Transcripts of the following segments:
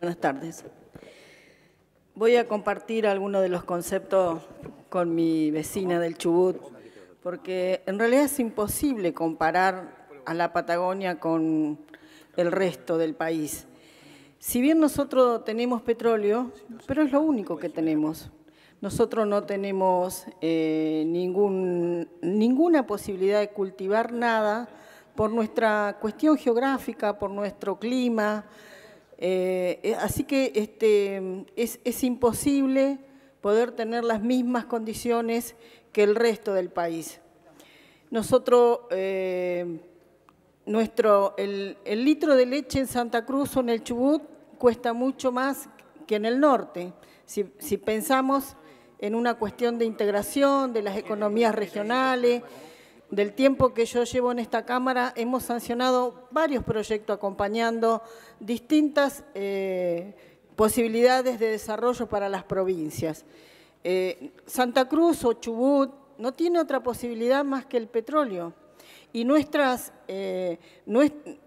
Buenas tardes. Voy a compartir algunos de los conceptos con mi vecina del Chubut, porque en realidad es imposible comparar a la Patagonia con el resto del país. Si bien nosotros tenemos petróleo, pero es lo único que tenemos. Nosotros no tenemos eh, ningún, ninguna posibilidad de cultivar nada por nuestra cuestión geográfica, por nuestro clima, eh, eh, así que este, es, imposible poder tener las mismas condiciones que el resto del país. Nosotros, eh, nuestro, el, litro de leche en Santa Cruz o en el Chubut cuesta mucho más que en el norte. si pensamos en una cuestión de integración de las economías regionales, del tiempo que yo llevo en esta Cámara, hemos sancionado varios proyectos acompañando distintas eh, posibilidades de desarrollo para las provincias. Eh, Santa Cruz o Chubut no tiene otra posibilidad más que el petróleo. Y nuestras, eh,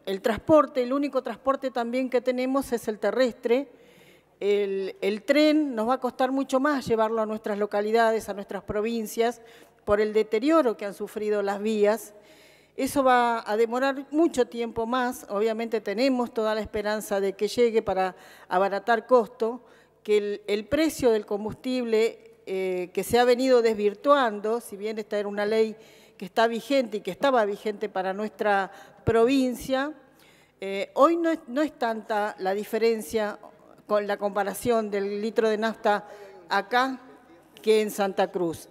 el transporte, el único transporte también que tenemos es el terrestre, el, tren nos va a costar mucho más llevarlo a nuestras localidades, a nuestras provincias, por el deterioro que han sufrido las vías. Eso va a demorar mucho tiempo más, obviamente tenemos toda la esperanza de que llegue para abaratar costo, que el, precio del combustible eh, que se ha venido desvirtuando, si bien esta era una ley que está vigente y que estaba vigente para nuestra provincia, eh, hoy no no es tanta la diferencia con la comparación del litro de nafta acá que en Santa Cruz.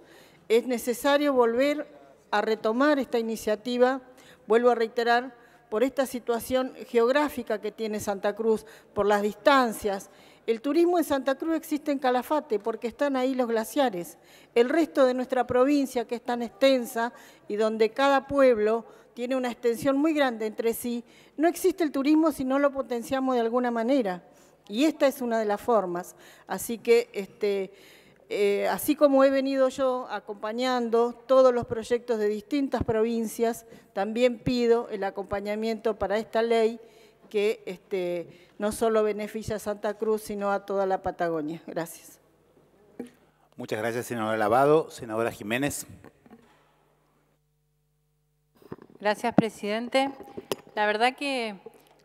Es necesario volver a retomar esta iniciativa, vuelvo a reiterar, por esta situación geográfica que tiene Santa Cruz, por las distancias. El turismo en Santa Cruz existe en Calafate porque están ahí los glaciares. El resto de nuestra provincia, que es tan extensa y donde cada pueblo tiene una extensión muy grande entre sí, no existe el turismo si no lo potenciamos de alguna manera. Y esta es una de las formas. Así que... este eh, así como he venido yo acompañando todos los proyectos de distintas provincias, también pido el acompañamiento para esta ley que este, no solo beneficia a Santa Cruz, sino a toda la Patagonia. Gracias. Muchas gracias, senadora Lavado. Senadora Jiménez. Gracias, presidente. La verdad que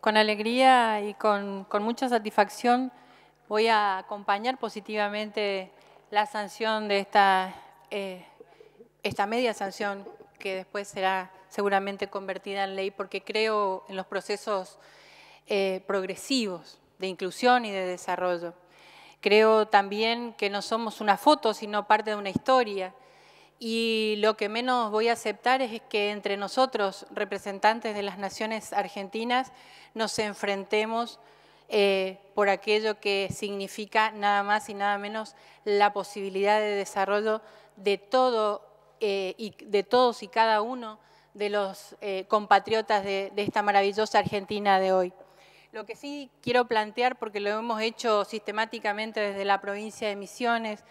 con alegría y con mucha satisfacción voy a acompañar positivamente la sanción de esta, eh, esta media sanción que después será seguramente convertida en ley porque creo en los procesos eh, progresivos de inclusión y de desarrollo. Creo también que no somos una foto, sino parte de una historia. Y lo que menos voy a aceptar es que entre nosotros, representantes de las naciones argentinas, nos enfrentemos eh, por aquello que significa nada más y nada menos la posibilidad de desarrollo de, todo, eh, y de todos y cada uno de los eh, compatriotas de, esta maravillosa Argentina de hoy. Lo que sí quiero plantear, porque lo hemos hecho sistemáticamente desde la provincia de Misiones,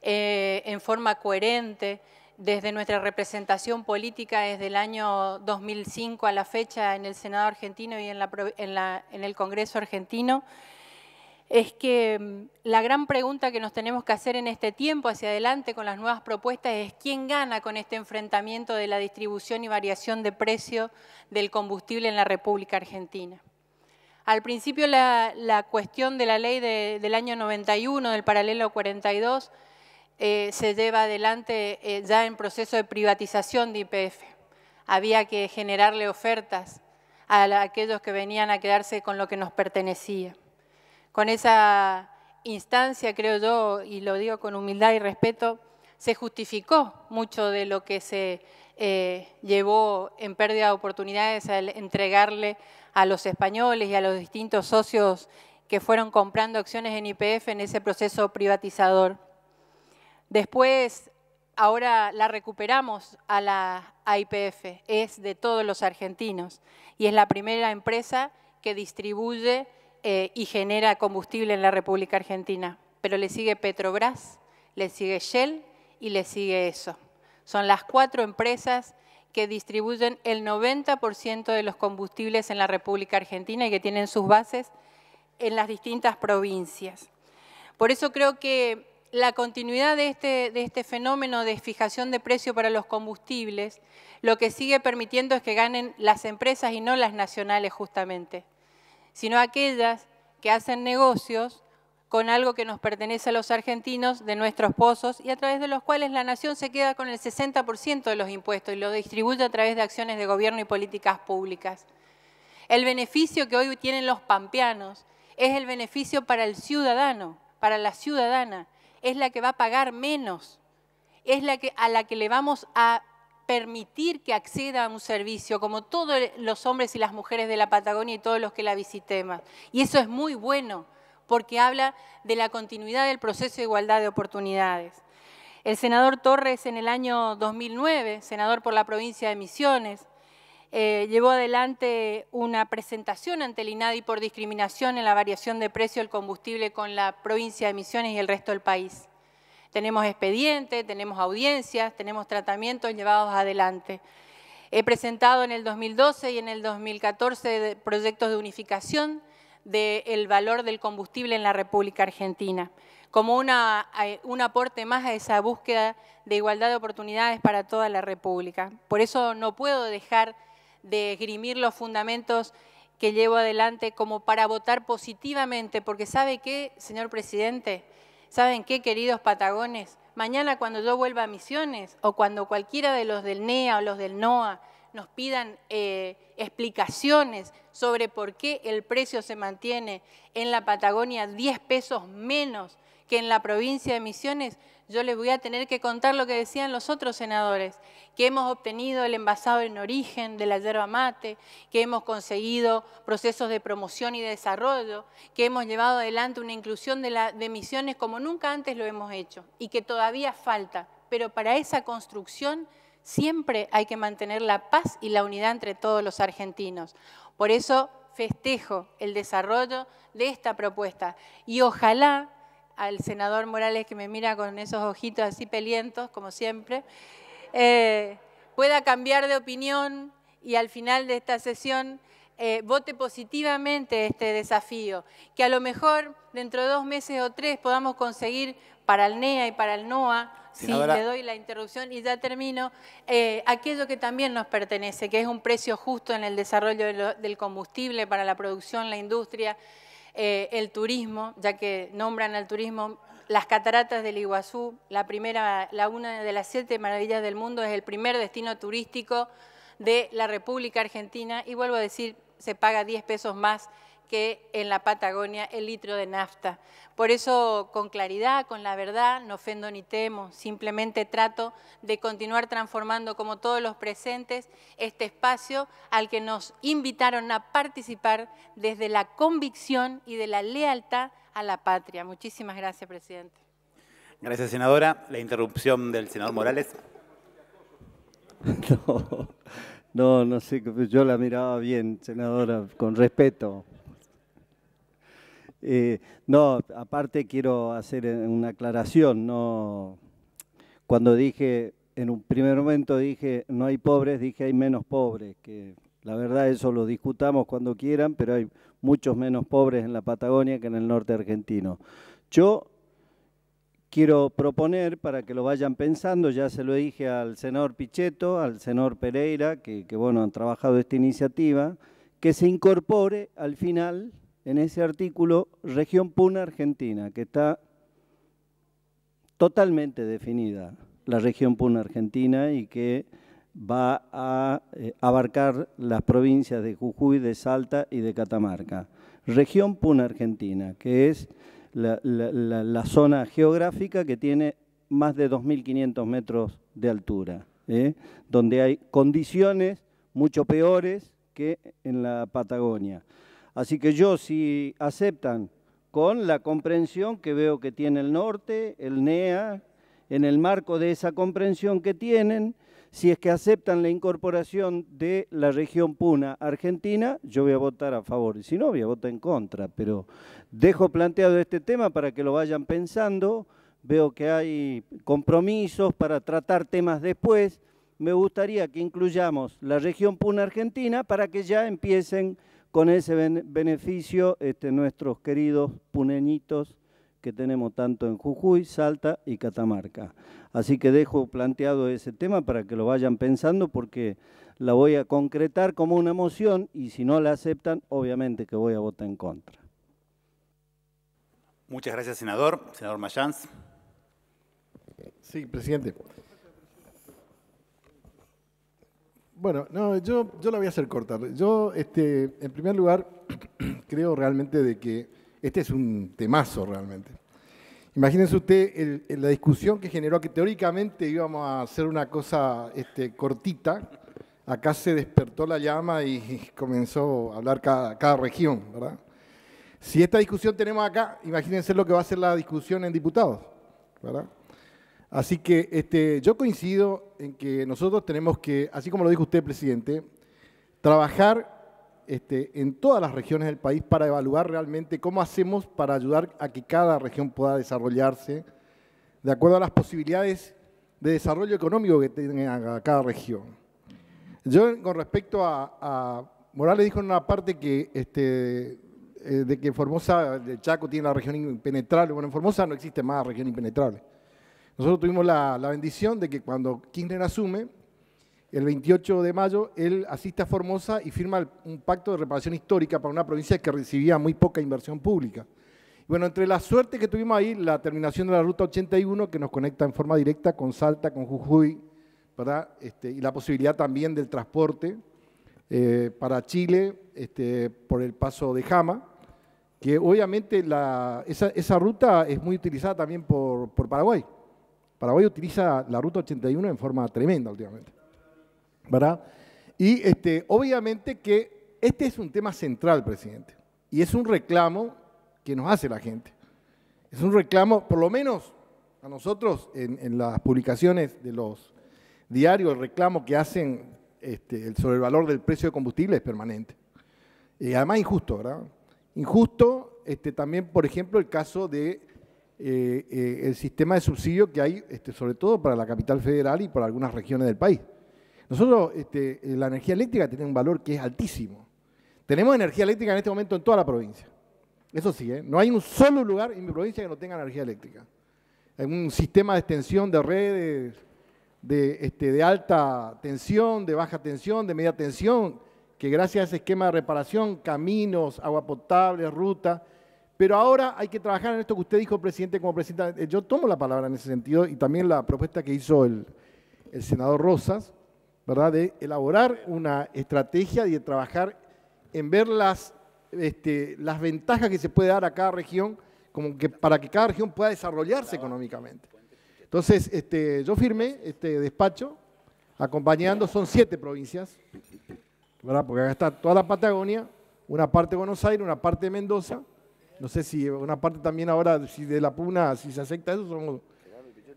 en forma coherente, desde nuestra representación política desde el año 2005 a la fecha en el Senado argentino y en, el Congreso argentino, es que mm, la gran pregunta que nos tenemos que hacer en este tiempo hacia adelante con las nuevas propuestas es quién gana con este enfrentamiento de la distribución y variación de precio del combustible en la República Argentina. Al principio la, cuestión de la ley del año 91, del paralelo 42, eh, se lleva adelante eh, ya en proceso de privatización de IPF. Había que generarle ofertas a, aquellos que venían a quedarse con lo que nos pertenecía. Con esa instancia, creo yo, y lo digo con humildad y respeto, se justificó mucho de lo que se eh, llevó en pérdida de oportunidades al entregarle a los españoles y a los distintos socios que fueron comprando acciones en IPF en ese proceso privatizador. Después, ahora la recuperamos a la IPF, es de todos los argentinos y es la primera empresa que distribuye eh, y genera combustible en la República Argentina. Pero le sigue Petrobras, le sigue Shell y le sigue eso. Son las cuatro empresas que distribuyen el 90% de los combustibles en la República Argentina y que tienen sus bases en las distintas provincias. Por eso creo que la continuidad este, de este, fenómeno de fijación de precio para los combustibles lo que sigue permitiendo es que ganen las empresas y no las nacionales justamente, sino aquellas que hacen negocios con algo que nos pertenece a los argentinos de nuestros pozos y a través de los cuales la nación se queda con el 60% de los impuestos y lo distribuye a través de acciones de gobierno y políticas públicas. El beneficio que hoy tienen los pampeanos es el beneficio para el ciudadano, para la ciudadana, es la que va a pagar menos, es la que, a la que le vamos a permitir que acceda a un servicio, como todos los hombres y las mujeres de la Patagonia y todos los que la visitemos. Y eso es muy bueno, porque habla de la continuidad del proceso de igualdad de oportunidades. El senador Torres en el año 2009, senador por la provincia de Misiones, eh, llevó adelante una presentación ante el INADI por discriminación en la variación de precio del combustible con la provincia de Misiones y el resto del país. Tenemos expediente, tenemos audiencias, tenemos tratamientos llevados adelante. He presentado en el 2012 y en el 2014 proyectos de unificación del valor del combustible en la República Argentina, como una, eh, un aporte más a esa búsqueda de igualdad de oportunidades para toda la República. Por eso no puedo dejar de esgrimir los fundamentos que llevo adelante como para votar positivamente, porque ¿sabe qué, señor presidente? ¿Saben qué, queridos patagones? Mañana cuando yo vuelva a Misiones o cuando cualquiera de los del NEA o los del NOA nos pidan eh, explicaciones sobre por qué el precio se mantiene en la Patagonia 10 pesos menos que en la provincia de Misiones, yo les voy a tener que contar lo que decían los otros senadores, que hemos obtenido el envasado en origen de la yerba mate, que hemos conseguido procesos de promoción y desarrollo, que hemos llevado adelante una inclusión de, la, de misiones como nunca antes lo hemos hecho y que todavía falta, pero para esa construcción siempre hay que mantener la paz y la unidad entre todos los argentinos. Por eso festejo el desarrollo de esta propuesta y ojalá al senador Morales que me mira con esos ojitos así pelientos, como siempre, eh, pueda cambiar de opinión y al final de esta sesión eh, vote positivamente este desafío, que a lo mejor dentro de dos meses o tres podamos conseguir para el NEA y para el NOA, si le doy la interrupción y ya termino, eh, aquello que también nos pertenece, que es un precio justo en el desarrollo del combustible para la producción, la industria, eh, el turismo, ya que nombran al turismo, las cataratas del Iguazú, la primera, la una de las siete maravillas del mundo, es el primer destino turístico de la República Argentina y vuelvo a decir, se paga 10 pesos más que en la Patagonia el litro de nafta. Por eso, con claridad, con la verdad, no ofendo ni temo, simplemente trato de continuar transformando, como todos los presentes, este espacio al que nos invitaron a participar desde la convicción y de la lealtad a la patria. Muchísimas gracias, presidente. Gracias, senadora. La interrupción del senador Morales. No, no, no sé, yo la miraba bien, senadora, con respeto. Eh, no, aparte quiero hacer eh, una aclaración. No, cuando dije, en un primer momento dije, no hay pobres, dije hay menos pobres, que la verdad eso lo discutamos cuando quieran, pero hay muchos menos pobres en la Patagonia que en el norte argentino. Yo quiero proponer para que lo vayan pensando, ya se lo dije al senador Pichetto, al senador Pereira, que, que bueno, han trabajado esta iniciativa, que se incorpore al final en ese artículo región Puna Argentina, que está totalmente definida la región Puna Argentina y que va a eh, abarcar las provincias de Jujuy, de Salta y de Catamarca. Región Puna Argentina, que es la, zona geográfica que tiene más de 2.500 metros de altura, ¿eh? donde hay condiciones mucho peores que en la Patagonia. Así que yo, si aceptan, con la comprensión que veo que tiene el norte, el NEA, en el marco de esa comprensión que tienen, si es que aceptan la incorporación de la región Puna Argentina, yo voy a votar a favor, y si no, voy a votar en contra, pero dejo planteado este tema para que lo vayan pensando, veo que hay compromisos para tratar temas después, me gustaría que incluyamos la región Puna Argentina para que ya empiecen con ese beneficio este, nuestros queridos puneñitos que tenemos tanto en Jujuy, Salta y Catamarca. Así que dejo planteado ese tema para que lo vayan pensando porque la voy a concretar como una moción y si no la aceptan, obviamente que voy a votar en contra. Muchas gracias, senador. Senador Mayans. Sí, presidente. Bueno, no, yo, yo la voy a hacer corta. Yo, este, en primer lugar, creo realmente de que este es un temazo realmente. Imagínense usted la discusión que generó que teóricamente íbamos a hacer una cosa este, cortita. Acá se despertó la llama y comenzó a hablar cada, cada región, ¿verdad? Si esta discusión tenemos acá, imagínense lo que va a ser la discusión en diputados, ¿verdad? Así que este, yo coincido en que nosotros tenemos que, así como lo dijo usted, presidente, trabajar este, en todas las regiones del país para evaluar realmente cómo hacemos para ayudar a que cada región pueda desarrollarse de acuerdo a las posibilidades de desarrollo económico que tenga cada región. Yo, con respecto a, Morales dijo en una parte que este, eh, de que Formosa, el Chaco tiene la región impenetrable. Bueno, en Formosa no existe más región impenetrable. Nosotros tuvimos la, bendición de que cuando Kirchner asume, el 28 de mayo, él asista a Formosa y firma un pacto de reparación histórica para una provincia que recibía muy poca inversión pública. Bueno, entre la suerte que tuvimos ahí, la terminación de la Ruta 81, que nos conecta en forma directa con Salta, con Jujuy, este, y la posibilidad también del transporte eh, para Chile este, por el paso de Jama, que obviamente la, esa, esa, ruta es muy utilizada también por, por Paraguay. Paraguay utiliza la Ruta 81 en forma tremenda últimamente. ¿Verdad? Y este, obviamente que este es un tema central, presidente, y es un reclamo que nos hace la gente. Es un reclamo, por lo menos a nosotros en, las publicaciones de los diarios, el reclamo que hacen este, sobre el valor del precio de combustible es permanente. Eh, además injusto, ¿verdad? Injusto este, también, por ejemplo, el caso de eh, eh, el sistema de subsidio que hay, este, sobre todo para la capital federal y para algunas regiones del país. Nosotros, este, eh, la energía eléctrica tiene un valor que es altísimo. Tenemos energía eléctrica en este momento en toda la provincia. Eso sí, no hay un solo lugar en mi provincia que no tenga energía eléctrica. Hay un sistema de extensión de redes, de, este, de alta tensión, de baja tensión, de media tensión, que gracias a ese esquema de reparación, caminos, agua potable, ruta, pero ahora hay que trabajar en esto que usted dijo, presidente, como presidenta, eh, Yo tomo la palabra en ese sentido y también la propuesta que hizo el, senador Rosas, ¿verdad? De elaborar una estrategia y de trabajar en ver las, este, las ventajas que se puede dar a cada región como para que cada región pueda desarrollarse económicamente. Entonces, este, yo firmé este despacho acompañando, son siete provincias, ¿verdad? porque acá está toda la Patagonia, una parte de Buenos Aires, una parte de Mendoza, no sé si una parte también ahora, si de la puna, si se acepta eso, somos...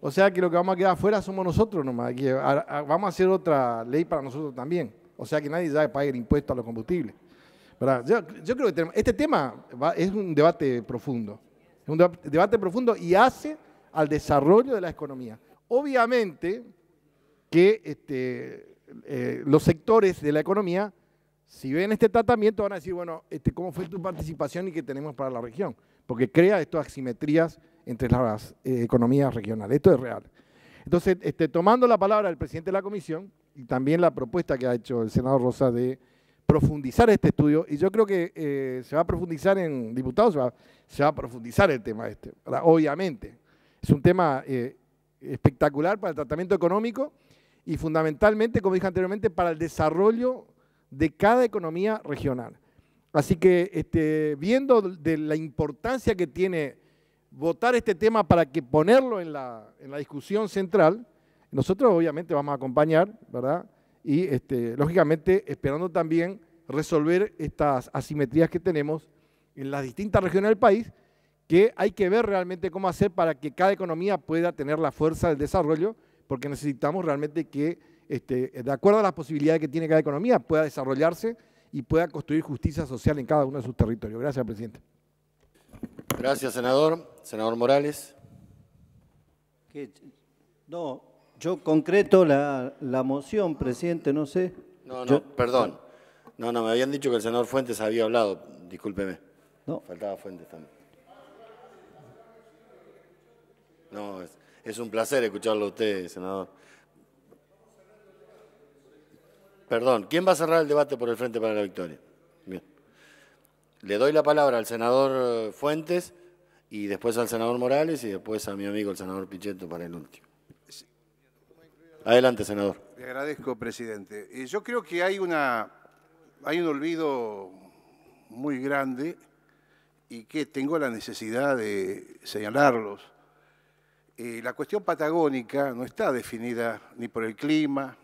O sea que lo que vamos a quedar afuera somos nosotros nomás. Que vamos a hacer otra ley para nosotros también. O sea que nadie ya pague el impuesto a los combustibles. Yo, creo que este tema es un debate profundo. Es un debate, profundo y hace al desarrollo de la economía. Obviamente que este, eh, los sectores de la economía si ven este tratamiento van a decir, bueno, este, ¿cómo fue tu participación y qué tenemos para la región? Porque crea estas asimetrías entre las eh, economías regionales. Esto es real. Entonces, este, tomando la palabra del presidente de la comisión y también la propuesta que ha hecho el senador Rosa de profundizar este estudio, y yo creo que eh, se va a profundizar en diputados, se va, a profundizar el tema este, obviamente. Es un tema eh, espectacular para el tratamiento económico y fundamentalmente, como dije anteriormente, para el desarrollo de cada economía regional. Así que este, viendo de la importancia que tiene votar este tema para que ponerlo en la, en la discusión central, nosotros obviamente vamos a acompañar, ¿verdad? Y este, lógicamente esperando también resolver estas asimetrías que tenemos en las distintas regiones del país, que hay que ver realmente cómo hacer para que cada economía pueda tener la fuerza del desarrollo, porque necesitamos realmente que este, de acuerdo a las posibilidades que tiene cada economía, pueda desarrollarse y pueda construir justicia social en cada uno de sus territorios. Gracias, presidente. Gracias, senador. Senador Morales. No, yo concreto la, moción, presidente, no sé. No, no, perdón. No, no, me habían dicho que el senador Fuentes había hablado, discúlpeme. No. Faltaba Fuentes también. No, es, es un placer escucharlo a usted, senador. Perdón, ¿quién va a cerrar el debate por el Frente para la Victoria? Bien. Le doy la palabra al senador Fuentes y después al senador Morales y después a mi amigo el senador Pichetto para el último. Adelante, senador. Le agradezco, presidente. Eh, yo creo que hay, una, hay un olvido muy grande y que tengo la necesidad de señalarlos. Eh, la cuestión patagónica no está definida ni por el clima,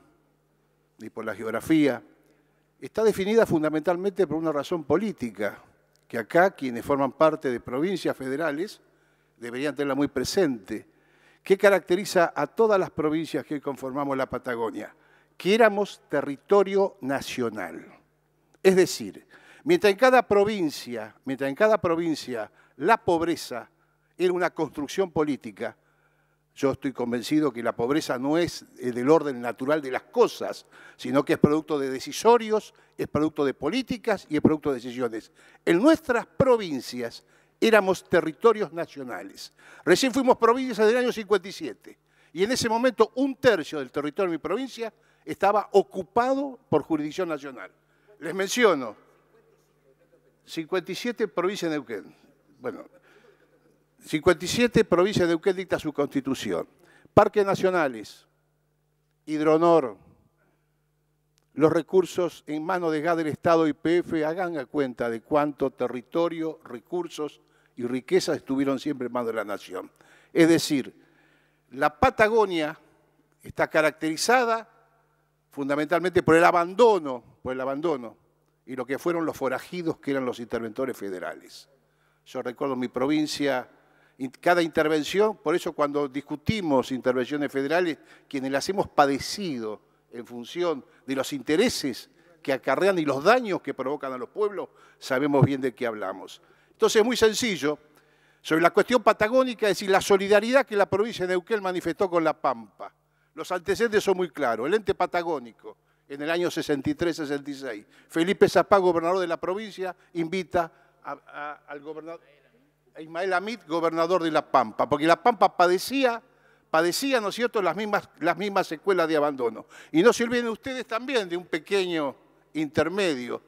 ni por la geografía, está definida fundamentalmente por una razón política, que acá quienes forman parte de provincias federales deberían tenerla muy presente, que caracteriza a todas las provincias que conformamos la Patagonia, que éramos territorio nacional. Es decir, mientras en cada provincia, mientras en cada provincia la pobreza era una construcción política, yo estoy convencido que la pobreza no es eh, del orden natural de las cosas, sino que es producto de decisorios, es producto de políticas y es producto de decisiones. En nuestras provincias éramos territorios nacionales. Recién fuimos provincias del año 57 y en ese momento un tercio del territorio de mi provincia estaba ocupado por jurisdicción nacional. Les menciono 57 provincias de Neuquén. Bueno, 57 provincias de Uquén dicta su constitución. Parques nacionales, hidronor, los recursos en manos de GAD del Estado y PF, hagan a cuenta de cuánto territorio, recursos y riquezas estuvieron siempre en mano de la nación. Es decir, la Patagonia está caracterizada fundamentalmente por el abandono, por el abandono y lo que fueron los forajidos que eran los interventores federales. Yo recuerdo mi provincia, cada intervención, por eso cuando discutimos intervenciones federales, quienes las hemos padecido en función de los intereses que acarrean y los daños que provocan a los pueblos, sabemos bien de qué hablamos. Entonces, muy sencillo, sobre la cuestión patagónica, es decir, la solidaridad que la provincia de Neuquén manifestó con La Pampa. Los antecedentes son muy claros, el ente patagónico, en el año 63-66. Felipe Zapá, gobernador de la provincia, invita al gobernador... Ismael Amit, gobernador de La Pampa, porque La Pampa padecía, ¿no es cierto?, las mismas, las mismas secuelas de abandono. Y no se olviden ustedes también de un pequeño intermedio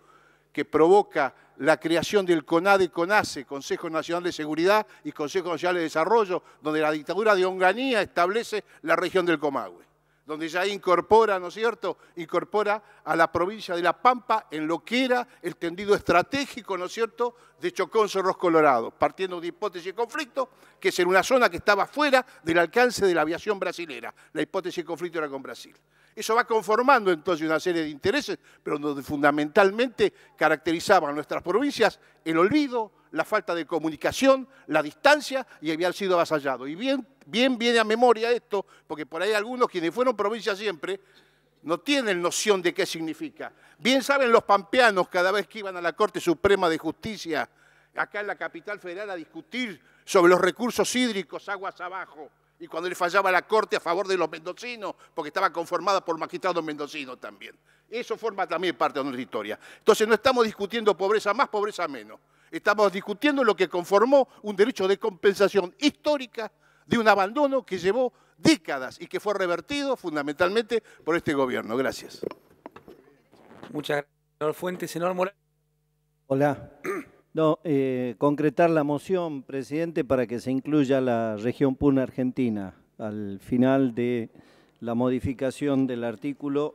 que provoca la creación del CONADE y CONACE, Consejo Nacional de Seguridad y Consejo Nacional de Desarrollo, donde la dictadura de Onganía establece la región del Comahue donde ya incorpora, ¿no es cierto?, incorpora a la provincia de La Pampa en lo que era el tendido estratégico, ¿no es cierto?, de Chocón Sorros Colorado, partiendo de hipótesis de conflicto, que es en una zona que estaba fuera del alcance de la aviación brasilera. La hipótesis de conflicto era con Brasil. Eso va conformando entonces una serie de intereses, pero donde fundamentalmente caracterizaban nuestras provincias el olvido, la falta de comunicación, la distancia y habían sido avasallados. Y bien, bien viene a memoria esto, porque por ahí algunos quienes fueron provincias siempre no tienen noción de qué significa. Bien saben los pampeanos cada vez que iban a la Corte Suprema de Justicia, acá en la capital federal, a discutir sobre los recursos hídricos, aguas abajo y cuando le fallaba la corte a favor de los mendocinos, porque estaba conformada por magistrados mendocinos también. Eso forma también parte de nuestra historia. Entonces no estamos discutiendo pobreza más, pobreza menos. Estamos discutiendo lo que conformó un derecho de compensación histórica de un abandono que llevó décadas y que fue revertido fundamentalmente por este gobierno. Gracias. Muchas gracias, señor Fuentes. Señor Morales. Hola. No, eh, concretar la moción, presidente, para que se incluya la región Puna Argentina al final de la modificación del artículo,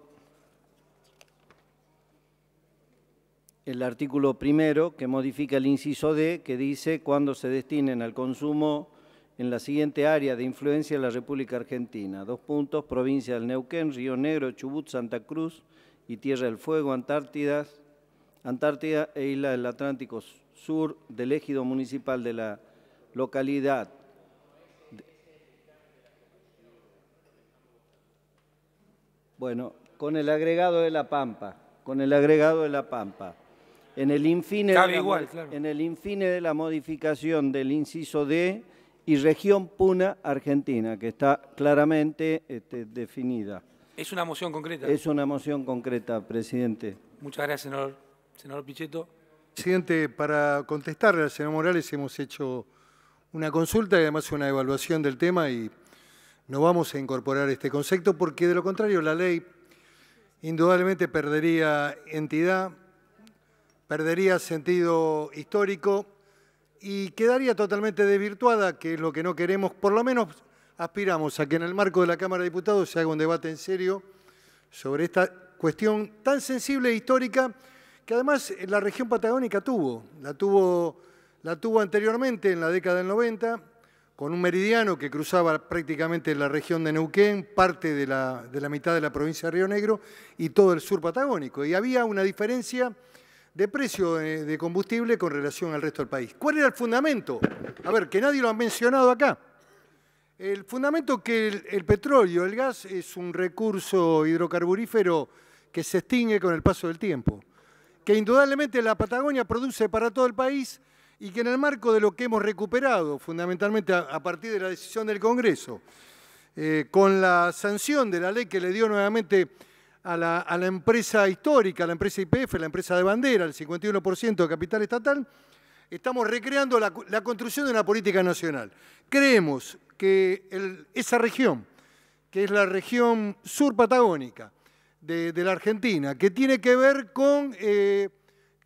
el artículo primero que modifica el inciso D que dice cuando se destinen al consumo en la siguiente área de influencia de la República Argentina. Dos puntos, provincia del Neuquén, Río Negro, Chubut, Santa Cruz y Tierra del Fuego, Antártidas, Antártida e Isla del Atlántico sur del ejido municipal de la localidad. Bueno, con el agregado de La Pampa, con el agregado de La Pampa. En el infine, de la, en el de la modificación del inciso D y región Puna, Argentina, que está claramente este, definida. Es una moción concreta. Es una moción concreta, presidente. Muchas gracias, senador, senador Pichetto. Presidente, para contestarle al señor Morales hemos hecho una consulta y además una evaluación del tema y no vamos a incorporar este concepto porque de lo contrario la ley indudablemente perdería entidad, perdería sentido histórico y quedaría totalmente desvirtuada, que es lo que no queremos, por lo menos aspiramos a que en el marco de la Cámara de Diputados se haga un debate en serio sobre esta cuestión tan sensible e histórica que además eh, la región patagónica tuvo, la tuvo, anteriormente en la década del 90, con un meridiano que cruzaba prácticamente la región de Neuquén, parte de la, mitad de la provincia de Río Negro y todo el sur patagónico. Y había una diferencia de precio eh, de combustible con relación al resto del país. ¿Cuál era el fundamento? A ver, que nadie lo ha mencionado acá. El fundamento que el, petróleo, el gas, es un recurso hidrocarburífero que se extingue con el paso del tiempo que indudablemente la Patagonia produce para todo el país y que en el marco de lo que hemos recuperado, fundamentalmente a, partir de la decisión del Congreso, eh, con la sanción de la ley que le dio nuevamente a la, empresa histórica, a la empresa IPF, la empresa de bandera, el 51% de capital estatal, estamos recreando la, construcción de una política nacional. Creemos que esa región, que es la región sur patagónica, de, la Argentina, que tiene que ver con eh,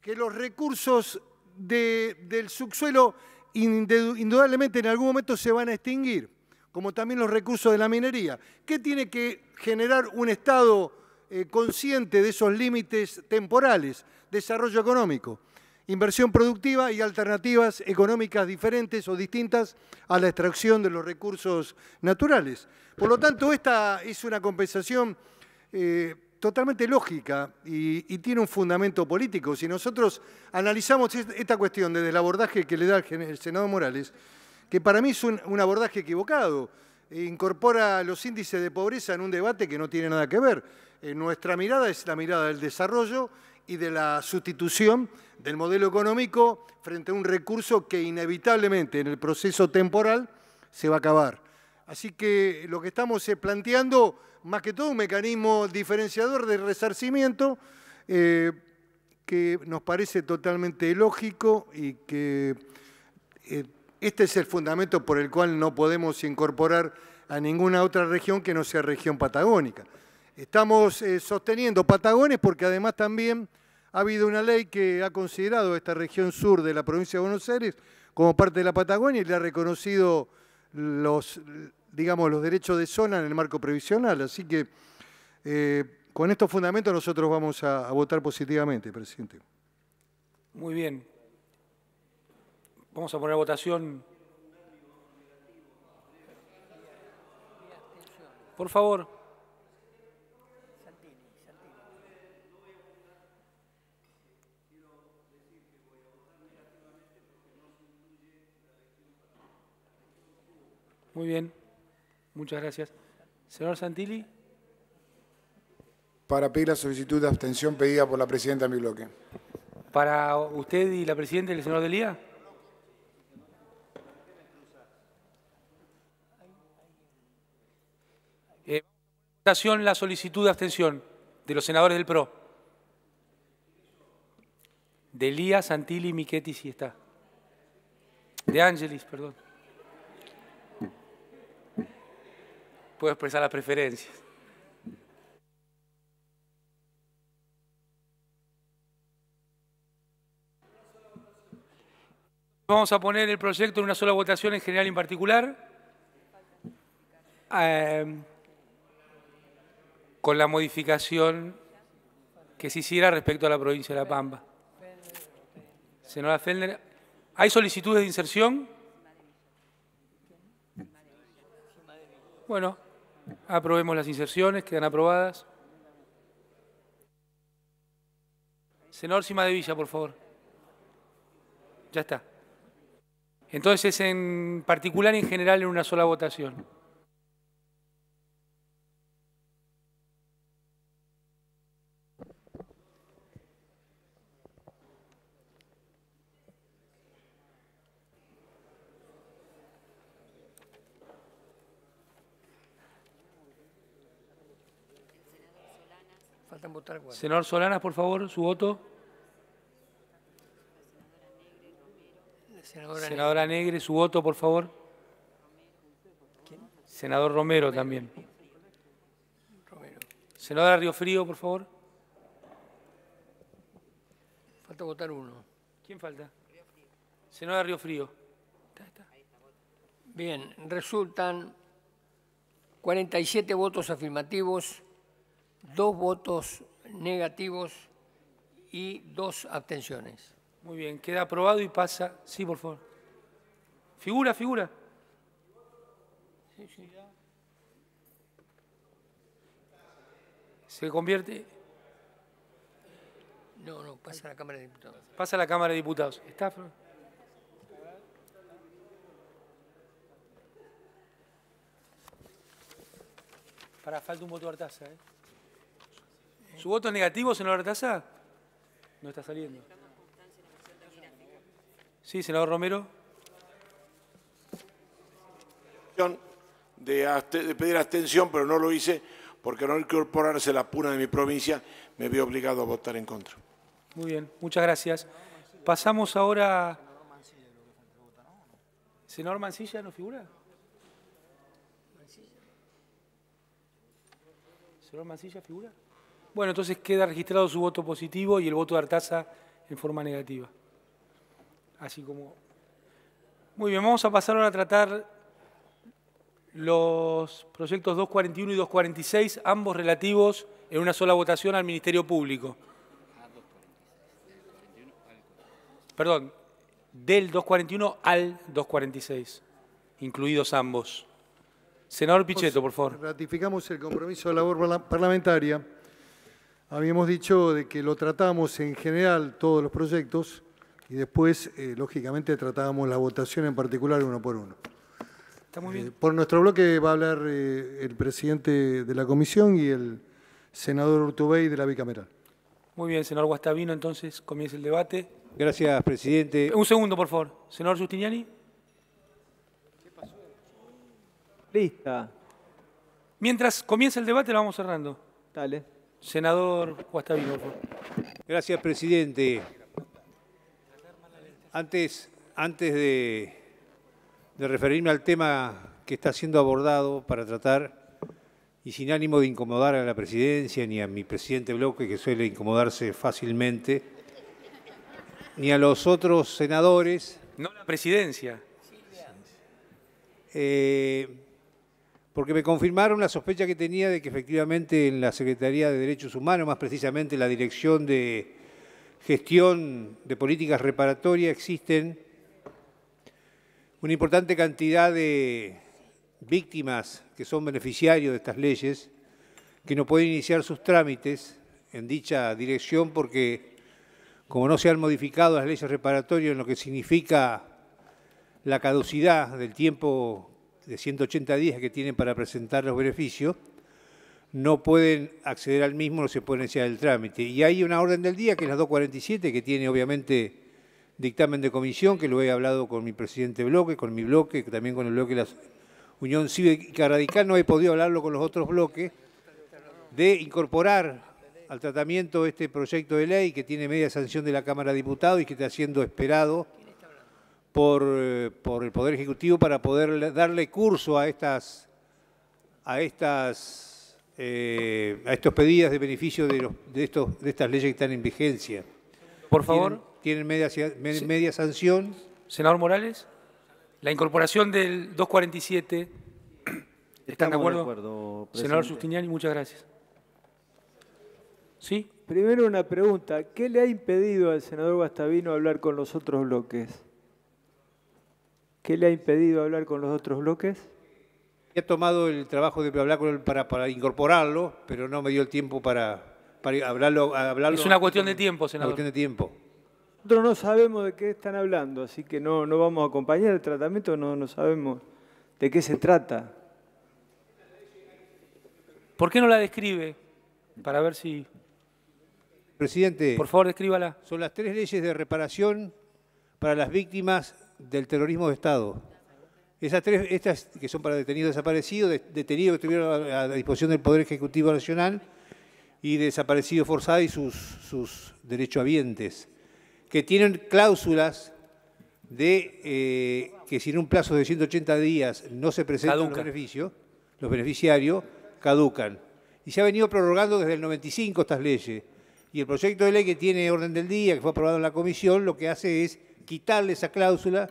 que los recursos del subsuelo indudablemente en algún momento se van a extinguir, como también los recursos de la minería. ¿Qué tiene que generar un Estado eh, consciente de esos límites temporales? Desarrollo económico, inversión productiva y alternativas económicas diferentes o distintas a la extracción de los recursos naturales. Por lo tanto, esta es una compensación... Eh, totalmente lógica y, tiene un fundamento político. Si nosotros analizamos esta cuestión desde el abordaje que le da el Senado Morales, que para mí es un, abordaje equivocado, e incorpora los índices de pobreza en un debate que no tiene nada que ver. Eh, nuestra mirada es la mirada del desarrollo y de la sustitución del modelo económico frente a un recurso que inevitablemente en el proceso temporal se va a acabar. Así que lo que estamos eh, planteando, más que todo un mecanismo diferenciador de resarcimiento, eh, que nos parece totalmente lógico y que eh, este es el fundamento por el cual no podemos incorporar a ninguna otra región que no sea región patagónica. Estamos sosteniendo Patagones porque además también ha habido una ley que ha considerado esta región sur de la provincia de Buenos Aires como parte de la Patagonia y le ha reconocido los, digamos, los derechos de zona en el marco previsional. Así que eh, con estos fundamentos nosotros vamos a, votar positivamente, presidente. Muy bien. Vamos a poner a votación. Por favor. Muy bien. Muchas gracias. Señor Santilli. Para pedir la solicitud de abstención pedida por la presidenta de mi bloque. ¿Para usted y la presidenta y el señor Delía? Eh, la solicitud de abstención de los senadores del PRO. Delía, Santilli, Miquetti, si está. De Angelis, perdón. puedo expresar las preferencias. Vamos a poner el proyecto en una sola votación en general y en particular. Em, con la modificación que se hiciera respecto a la provincia de La Pampa. ¿hay solicitudes de inserción? Bueno, Aprobemos las inserciones, quedan aprobadas. Senor Cima de Villa, por favor. Ya está. Entonces, en particular y en general, en una sola votación. Senador Solanas, por favor, su voto. Senadora, Negre. su voto, por favor. Senador Romero, también. Romero. Senadora Río Frío, por favor. Falta votar uno. ¿Quién falta? Senadora Río Frío. Bien, resultan 47 votos afirmativos, dos votos negativos y dos abstenciones. Muy bien, queda aprobado y pasa. Sí, por favor. Figura, figura. Se convierte. No, no, pasa a la Cámara de Diputados. Pasa a la Cámara de Diputados. Está. Para falta un voto Artaza, ¿eh? ¿Su voto es negativo, senador Artaza? No está saliendo. Sí, senador Romero. De, pedir abstención, pero no lo hice porque no incorporarse la puna de mi provincia, me veo obligado a votar en contra. Muy bien, muchas gracias. Pasamos ahora... ¿Senador Mancilla no figura? ¿Senador Mancilla figura? Bueno, entonces queda registrado su voto positivo y el voto de Artaza en forma negativa. Así como... Muy bien, vamos a pasar ahora a tratar los proyectos 241 y 246, ambos relativos en una sola votación al Ministerio Público. Perdón, del 241 al 246, incluidos ambos. Senador Pichetto, por favor. Ratificamos el compromiso de labor parlamentaria. Habíamos dicho de que lo tratamos en general todos los proyectos y después, eh, lógicamente, tratábamos la votación en particular uno por uno. Está muy bien. Eh, por nuestro bloque va a hablar eh, el presidente de la comisión y el senador Urtubey de la bicameral. Muy bien, senador Guastavino, entonces comienza el debate. Gracias, presidente. Un segundo, por favor. Senador Justiniani. ¿Qué Lista. Mientras comienza el debate, lo vamos cerrando. Dale. Senador Guastavino. Gracias, presidente. Antes, antes de, referirme al tema que está siendo abordado para tratar, y sin ánimo de incomodar a la presidencia ni a mi presidente Bloque, que suele incomodarse fácilmente, ni a los otros senadores. No la presidencia. Eh, porque me confirmaron la sospecha que tenía de que efectivamente en la Secretaría de Derechos Humanos, más precisamente la Dirección de Gestión de Políticas Reparatorias, existen una importante cantidad de víctimas que son beneficiarios de estas leyes, que no pueden iniciar sus trámites en dicha dirección porque como no se han modificado las leyes reparatorias en lo que significa la caducidad del tiempo de 180 días que tienen para presentar los beneficios, no pueden acceder al mismo, no se pueden iniciar el trámite. Y hay una orden del día que es la 247, que tiene obviamente dictamen de comisión, que lo he hablado con mi presidente bloque, con mi bloque, también con el bloque de la Unión Cívica Radical, no he podido hablarlo con los otros bloques, de incorporar al tratamiento este proyecto de ley que tiene media sanción de la Cámara de Diputados y que está siendo esperado por, por el Poder Ejecutivo para poder darle curso a estas, a estas, eh, a estos pedidos de beneficio de, estos, de estas leyes que están en vigencia. Por favor. Tienen, media, media, sanción. Senador Morales, la incorporación del 247, ¿están de acuerdo? Senador Sustiniani, muchas gracias. ¿Sí? Primero una pregunta, ¿qué le ha impedido al senador Bustavino hablar con los otros bloques? ¿Qué le ha impedido hablar con los otros bloques? He tomado el trabajo de hablar con él para, incorporarlo, pero no me dio el tiempo para, hablarlo, Es una cuestión de tiempo, senador. Una cuestión de tiempo. Nosotros no sabemos de qué están hablando, así que no, no vamos a acompañar el tratamiento, no, no sabemos de qué se trata. ¿Por qué no la describe? Para ver si... Presidente. Por favor, descríbala. Son las tres leyes de reparación para las víctimas del terrorismo de Estado. Esas tres, estas que son para detenidos desaparecidos, detenidos que estuvieron a, disposición del Poder Ejecutivo Nacional y desaparecidos forzados y sus, sus derechohabientes, que tienen cláusulas de eh, que si en un plazo de 180 días no se presentan un los beneficios, los beneficiarios caducan. Y se ha venido prorrogando desde el 95 estas leyes. Y el proyecto de ley que tiene orden del día, que fue aprobado en la comisión, lo que hace es quitarle esa cláusula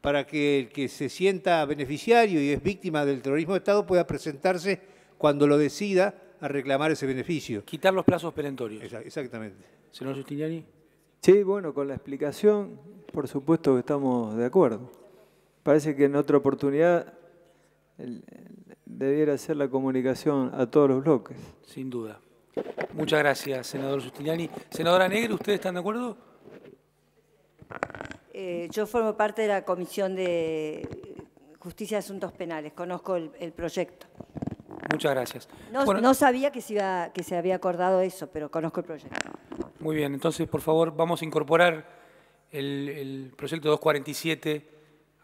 para que el que se sienta beneficiario y es víctima del terrorismo de Estado pueda presentarse cuando lo decida a reclamar ese beneficio. Quitar los plazos perentorios. Exactamente. Señor Justiniani. Sí, bueno, con la explicación, por supuesto que estamos de acuerdo. Parece que en otra oportunidad debiera ser la comunicación a todos los bloques. Sin duda. Muchas gracias, senador Justiniani. Senadora Negre, ¿ustedes están de acuerdo? Eh, yo formo parte de la Comisión de Justicia y Asuntos Penales, conozco el, proyecto. Muchas gracias. No, sabía que se, iba, que se había acordado eso, pero conozco el proyecto. Muy bien, entonces por favor vamos a incorporar el, proyecto 247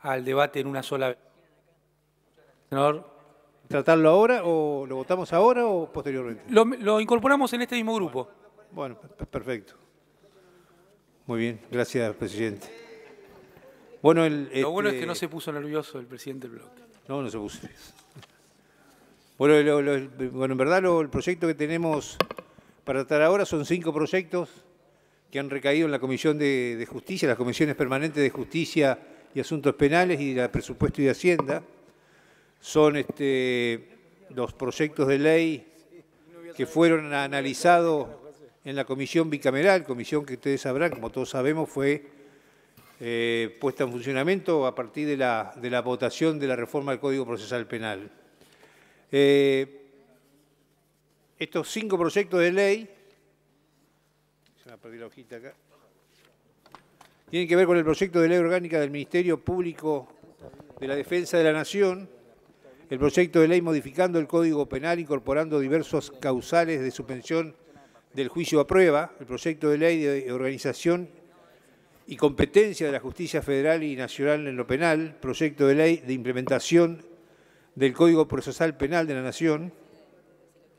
al debate en una sola vez. ¿Tratarlo ahora o lo votamos ahora o posteriormente? lo incorporamos en este mismo grupo. Bueno, perfecto. Muy bien, gracias, presidente. Bueno, el, Lo bueno es que no este, se puso nervioso el presidente del bloque. No, no se puso. Bueno, bueno en verdad el proyecto que tenemos para tratar ahora son cinco proyectos que han recaído en la Comisión de, Justicia, las comisiones permanentes de Justicia y Asuntos Penales y de Presupuesto y Hacienda. Son este, los proyectos de ley que fueron analizados en la comisión bicameral, comisión que ustedes sabrán, como todos sabemos, fue eh, puesta en funcionamiento a partir de la, de la, votación de la reforma del Código Procesal Penal. Eh, estos cinco proyectos de ley, tienen que ver con el proyecto de ley orgánica del Ministerio Público de la Defensa de la Nación, el proyecto de ley modificando el Código Penal incorporando diversos causales de suspensión del juicio a prueba, el proyecto de ley de organización y competencia de la justicia federal y nacional en lo penal, proyecto de ley de implementación del Código Procesal Penal de la Nación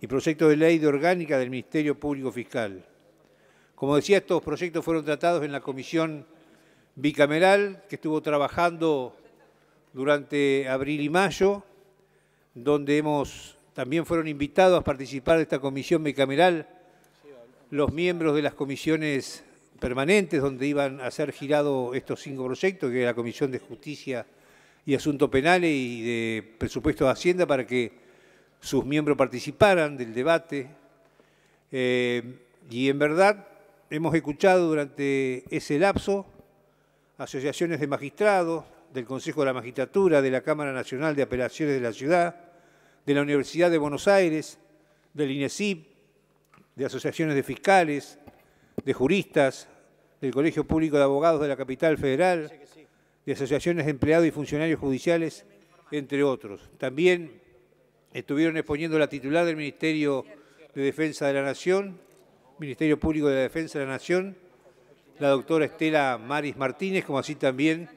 y proyecto de ley de orgánica del Ministerio Público Fiscal. Como decía, estos proyectos fueron tratados en la comisión bicameral que estuvo trabajando durante abril y mayo, donde hemos también fueron invitados a participar de esta comisión bicameral los miembros de las comisiones permanentes donde iban a ser girados estos cinco proyectos, que era la Comisión de Justicia y Asuntos Penales y de Presupuestos de Hacienda, para que sus miembros participaran del debate. Eh, y en verdad hemos escuchado durante ese lapso asociaciones de magistrados, del Consejo de la Magistratura, de la Cámara Nacional de Apelaciones de la Ciudad, de la Universidad de Buenos Aires, del INESIP, de asociaciones de fiscales, de juristas, del Colegio Público de Abogados de la Capital Federal, de asociaciones de empleados y funcionarios judiciales, entre otros. También estuvieron exponiendo la titular del Ministerio de Defensa de la Nación, Ministerio Público de la Defensa de la Nación, la doctora Estela Maris Martínez, como así también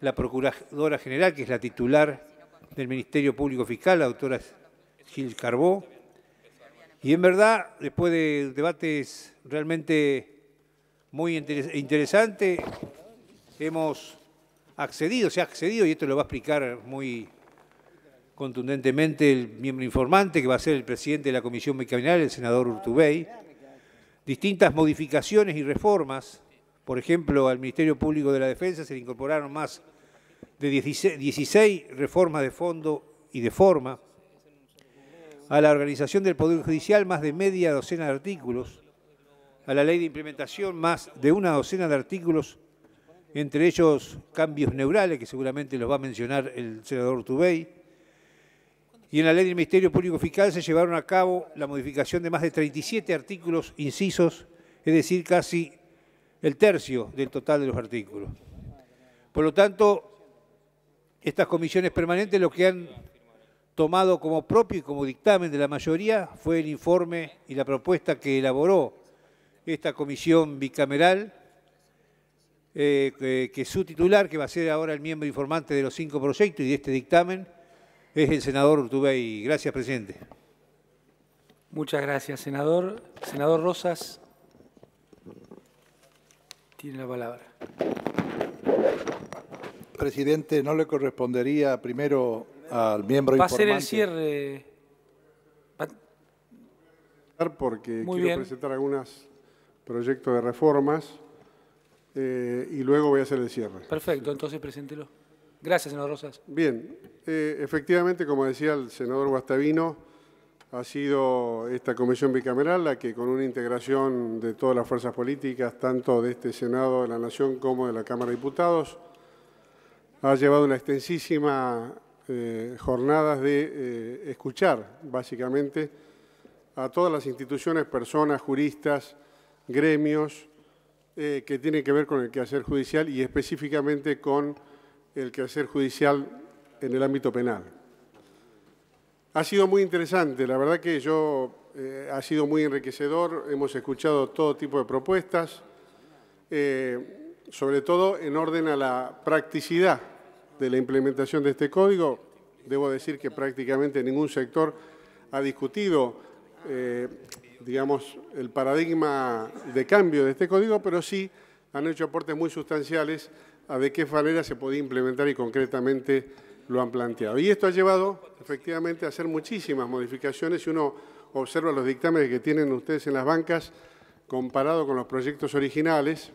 la Procuradora General, que es la titular del Ministerio Público Fiscal, la doctora Gil Carbó, y en verdad, después de debates realmente muy interesantes, hemos accedido, se ha accedido, y esto lo va a explicar muy contundentemente el miembro informante, que va a ser el presidente de la Comisión Bicameral, el senador Urtubey, distintas modificaciones y reformas. Por ejemplo, al Ministerio Público de la Defensa se le incorporaron más de 16 reformas de fondo y de forma a la organización del Poder Judicial más de media docena de artículos, a la ley de implementación más de una docena de artículos, entre ellos cambios neurales, que seguramente los va a mencionar el senador Tubey, y en la ley del Ministerio Público Fiscal se llevaron a cabo la modificación de más de 37 artículos incisos, es decir, casi el tercio del total de los artículos. Por lo tanto, estas comisiones permanentes lo que han tomado como propio y como dictamen de la mayoría fue el informe y la propuesta que elaboró esta comisión bicameral, eh, que, que, su titular, que va a ser ahora el miembro informante de los cinco proyectos y de este dictamen, es el senador Urtubey. Gracias, presidente. Muchas gracias, senador. Senador Rosas, tiene la palabra. Presidente, no le correspondería primero al miembro Va a ser el cierre. Porque quiero presentar algunos proyectos de reformas eh, y luego voy a hacer el cierre. Perfecto, entonces preséntelo. Gracias, senador Rosas. Bien, eh, efectivamente, como decía el senador Guastavino, ha sido esta comisión bicameral la que con una integración de todas las fuerzas políticas, tanto de este Senado de la Nación como de la Cámara de Diputados, ha llevado una extensísima eh, jornadas de eh, escuchar, básicamente, a todas las instituciones, personas, juristas, gremios, eh, que tienen que ver con el quehacer judicial y específicamente con el quehacer judicial en el ámbito penal. Ha sido muy interesante, la verdad que yo ha sido muy enriquecedor, hemos escuchado todo tipo de propuestas, sobre todo en orden a la practicidad de la implementación de este código, debo decir que prácticamente ningún sector ha discutido, eh, digamos, el paradigma de cambio de este código, pero sí han hecho aportes muy sustanciales a de qué manera se podía implementar y concretamente lo han planteado. Y esto ha llevado, efectivamente, a hacer muchísimas modificaciones. y uno observa los dictámenes que tienen ustedes en las bancas, comparado con los proyectos originales,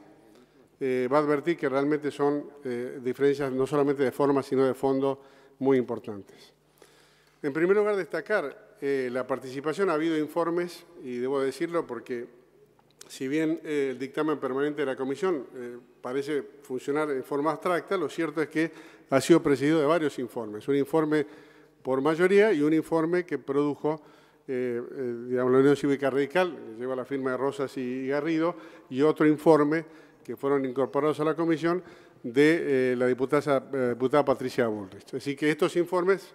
eh, va a advertir que realmente son eh, diferencias no solamente de forma, sino de fondo muy importantes. En primer lugar, destacar eh, la participación. Ha habido informes, y debo decirlo porque si bien el dictamen permanente de la Comisión parece funcionar en forma abstracta, lo cierto es que ha sido presidido de varios informes. Un informe por mayoría y un informe que produjo la Unión Cívica Radical, lleva la firma de Rosas y Garrido, y otro informe que fueron incorporados a la comisión de eh, la diputada, eh, diputada Patricia Bullrich. Así que estos informes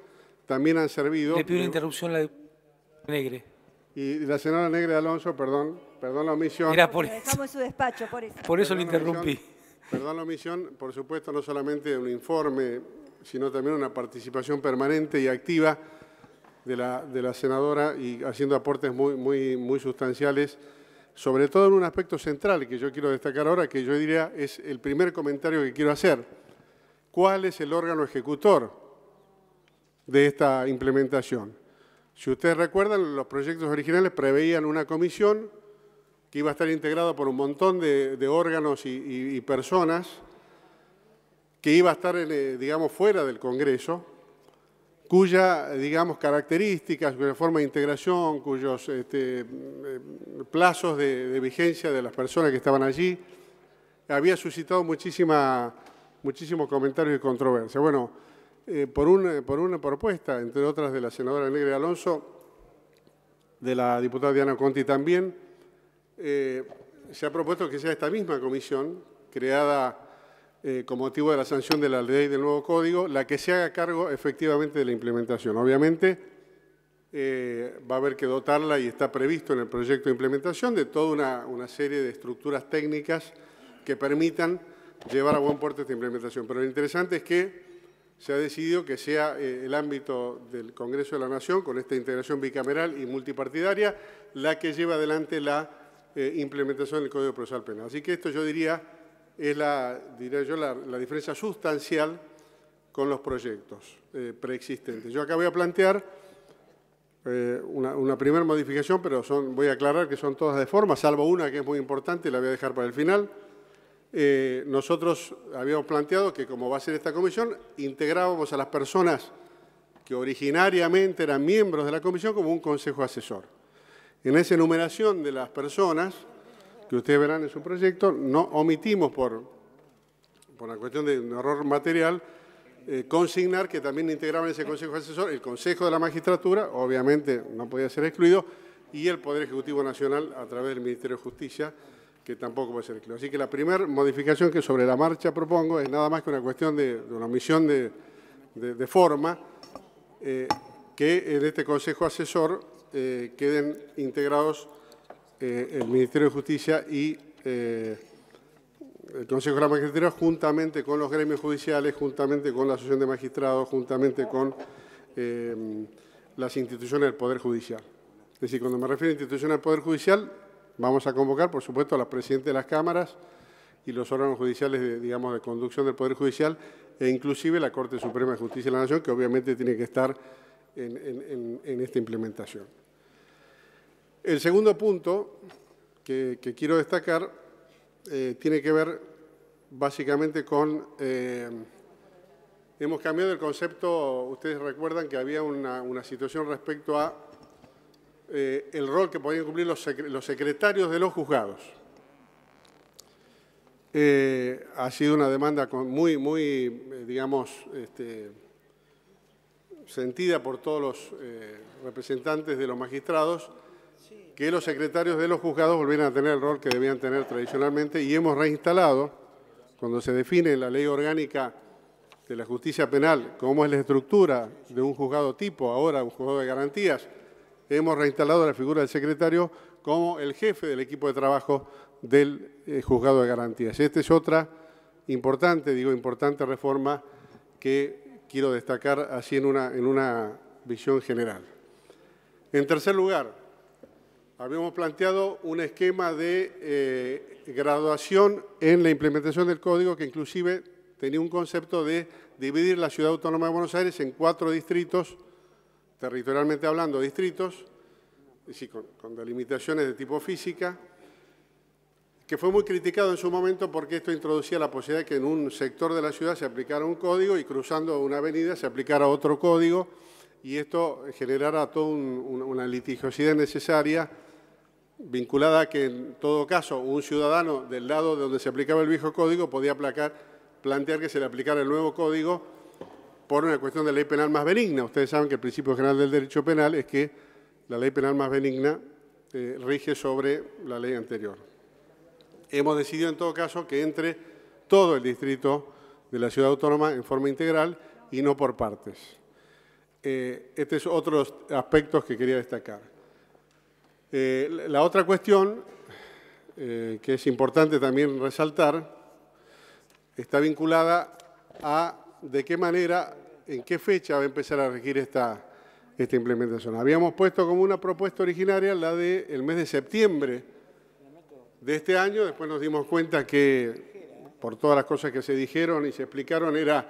también han servido... Le pido una interrupción a la Negre. Y la senadora Negre Alonso, perdón, perdón la omisión. Era por... en su despacho, por eso. Por eso le interrumpí. perdón la omisión, por supuesto, no solamente un informe, sino también una participación permanente y activa de la, de la senadora y haciendo aportes muy, muy, muy sustanciales sobre todo en un aspecto central que yo quiero destacar ahora, que yo diría es el primer comentario que quiero hacer. ¿Cuál es el órgano ejecutor de esta implementación? Si ustedes recuerdan, los proyectos originales preveían una comisión que iba a estar integrada por un montón de, órganos y, personas, que iba a estar, eh, digamos, fuera del Congreso, cuya, digamos, características, cuya forma de integración, cuyos este, eh, plazos de, vigencia de las personas que estaban allí, había suscitado muchísimos comentarios y controversia. Bueno, eh, por, una, eh, por una propuesta, entre otras de la senadora Negre Alonso, de la diputada Diana Conti también, se ha propuesto que sea esta misma comisión, creada eh, con motivo de la sanción de la ley del nuevo código, la que se haga cargo efectivamente de la implementación. Obviamente eh, va a haber que dotarla y está previsto en el proyecto de implementación de toda una, serie de estructuras técnicas que permitan llevar a buen puerto esta implementación. Pero lo interesante es que se ha decidido que sea eh, el ámbito del Congreso de la Nación, con esta integración bicameral y multipartidaria, la que lleva adelante la implementación del Código Procesal Penal. Así que esto yo diría es la, diría yo, la, diferencia sustancial con los proyectos eh, preexistentes. Yo acá voy a plantear eh, una, primera modificación, pero son, voy a aclarar que son todas de forma, salvo una que es muy importante y la voy a dejar para el final. Eh, nosotros habíamos planteado que como va a ser esta comisión, integrábamos a las personas que originariamente eran miembros de la comisión como un consejo asesor. En esa enumeración de las personas, que ustedes verán en su proyecto, no omitimos por, por la cuestión de un error material, eh, consignar que también integraban ese Consejo Asesor el Consejo de la Magistratura, obviamente no podía ser excluido, y el Poder Ejecutivo Nacional a través del Ministerio de Justicia, que tampoco puede ser excluido. Así que la primera modificación que sobre la marcha propongo es nada más que una cuestión de, una omisión de, forma, eh, que en este Consejo Asesor eh, queden integrados eh, el Ministerio de Justicia y eh, el Consejo de la Magistratura, juntamente con los gremios judiciales, juntamente con la Asociación de Magistrados, juntamente con eh, las instituciones del Poder Judicial. Es decir, cuando me refiero a instituciones del Poder Judicial, vamos a convocar, por supuesto, a la Presidenta de las cámaras y los órganos judiciales, de, digamos, de conducción del Poder Judicial, e inclusive la Corte Suprema de Justicia de la Nación, que obviamente tiene que estar en esta implementación. El segundo punto que, quiero destacar eh, tiene que ver básicamente con... Eh, hemos cambiado el concepto, ustedes recuerdan que había una, situación respecto a eh, el rol que podían cumplir los, secretarios de los juzgados. ha sido una demanda muy, muy, digamos, este, sentida por todos los representantes de los magistrados que los secretarios de los juzgados volvieran a tener el rol que debían tener tradicionalmente y hemos reinstalado, cuando se define la ley orgánica de la justicia penal cómo es la estructura de un juzgado tipo, ahora un juzgado de garantías, hemos reinstalado la figura del secretario como el jefe del equipo de trabajo del eh, juzgado de garantías. Esta es otra importante, digo importante reforma que quiero destacar así en una, en una visión general. En tercer lugar, habíamos planteado un esquema de eh, graduación en la implementación del código que inclusive tenía un concepto de dividir la ciudad autónoma de Buenos Aires en cuatro distritos, territorialmente hablando distritos, es con, delimitaciones de tipo física, que fue muy criticado en su momento porque esto introducía la posibilidad de que en un sector de la ciudad se aplicara un código y cruzando una avenida se aplicara otro código y esto generara toda una litigiosidad necesaria vinculada a que en todo caso un ciudadano del lado de donde se aplicaba el viejo código podía plantear que se le aplicara el nuevo código por una cuestión de ley penal más benigna. Ustedes saben que el principio general del derecho penal es que la ley penal más benigna eh, rige sobre la ley anterior. Hemos decidido en todo caso que entre todo el distrito de la ciudad autónoma en forma integral y no por partes. Eh, este es otro que quería destacar. Eh, la otra cuestión eh, que es importante también resaltar está vinculada a de qué manera, en qué fecha va a empezar a regir esta, esta implementación. Habíamos puesto como una propuesta originaria la del mes de septiembre de este año, después nos dimos cuenta que por todas las cosas que se dijeron y se explicaron eh, era,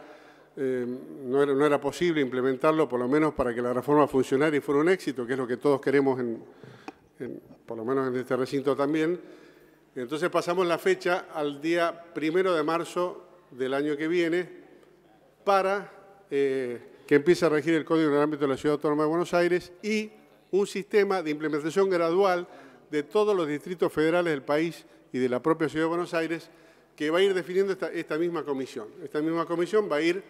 no, era posible implementarlo, por lo menos para que la reforma funcionara y fuera un éxito, que es lo que todos queremos en, por lo menos en este recinto también. Entonces pasamos la fecha al día primero de marzo del año que viene para eh, que empiece a regir el Código en el ámbito de la Ciudad Autónoma de Buenos Aires y un sistema de implementación gradual de todos los distritos federales del país y de la propia Ciudad de Buenos Aires que va a ir definiendo esta misma comisión. Esta misma comisión va a ir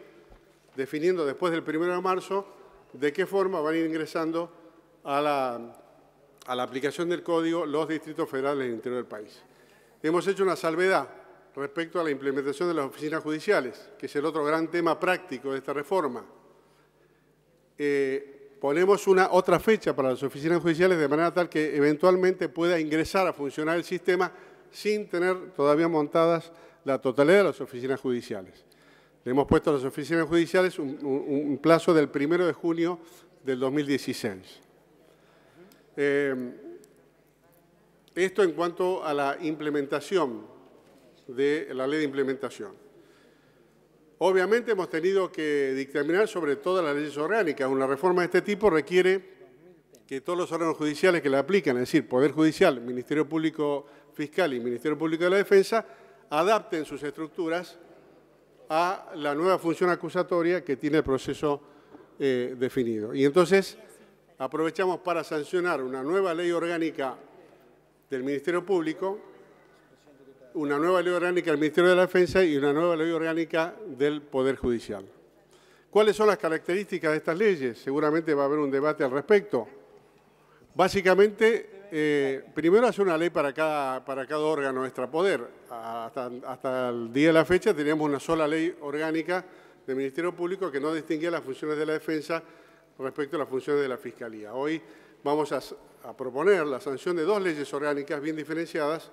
definiendo después del primero de marzo de qué forma van a ir ingresando a la a la aplicación del código los distritos federales en el interior del país. Hemos hecho una salvedad respecto a la implementación de las oficinas judiciales, que es el otro gran tema práctico de esta reforma. Eh, ponemos una otra fecha para las oficinas judiciales de manera tal que eventualmente pueda ingresar a funcionar el sistema sin tener todavía montadas la totalidad de las oficinas judiciales. Le hemos puesto a las oficinas judiciales un, un plazo del 1 de junio del 2016. Em, esto en cuanto a la implementación de la ley de implementación. Obviamente hemos tenido que dictaminar sobre todas las leyes orgánicas. Una reforma de este tipo requiere que todos los órganos judiciales que la aplican, es decir, Poder Judicial, Ministerio Público Fiscal y Ministerio Público de la Defensa, adapten sus estructuras a la nueva función acusatoria que tiene el proceso eh, definido. Y entonces aprovechamos para sancionar una nueva ley orgánica del Ministerio Público, una nueva ley orgánica del Ministerio de la Defensa y una nueva ley orgánica del Poder Judicial. ¿Cuáles son las características de estas leyes? Seguramente va a haber un debate al respecto. Básicamente, eh, primero hace una ley para cada, para cada órgano extrapoder. Hasta, hasta el día de la fecha teníamos una sola ley orgánica del Ministerio Público que no distinguía las funciones de la defensa respecto a las funciones de la Fiscalía. Hoy vamos a, proponer la sanción de dos leyes orgánicas bien diferenciadas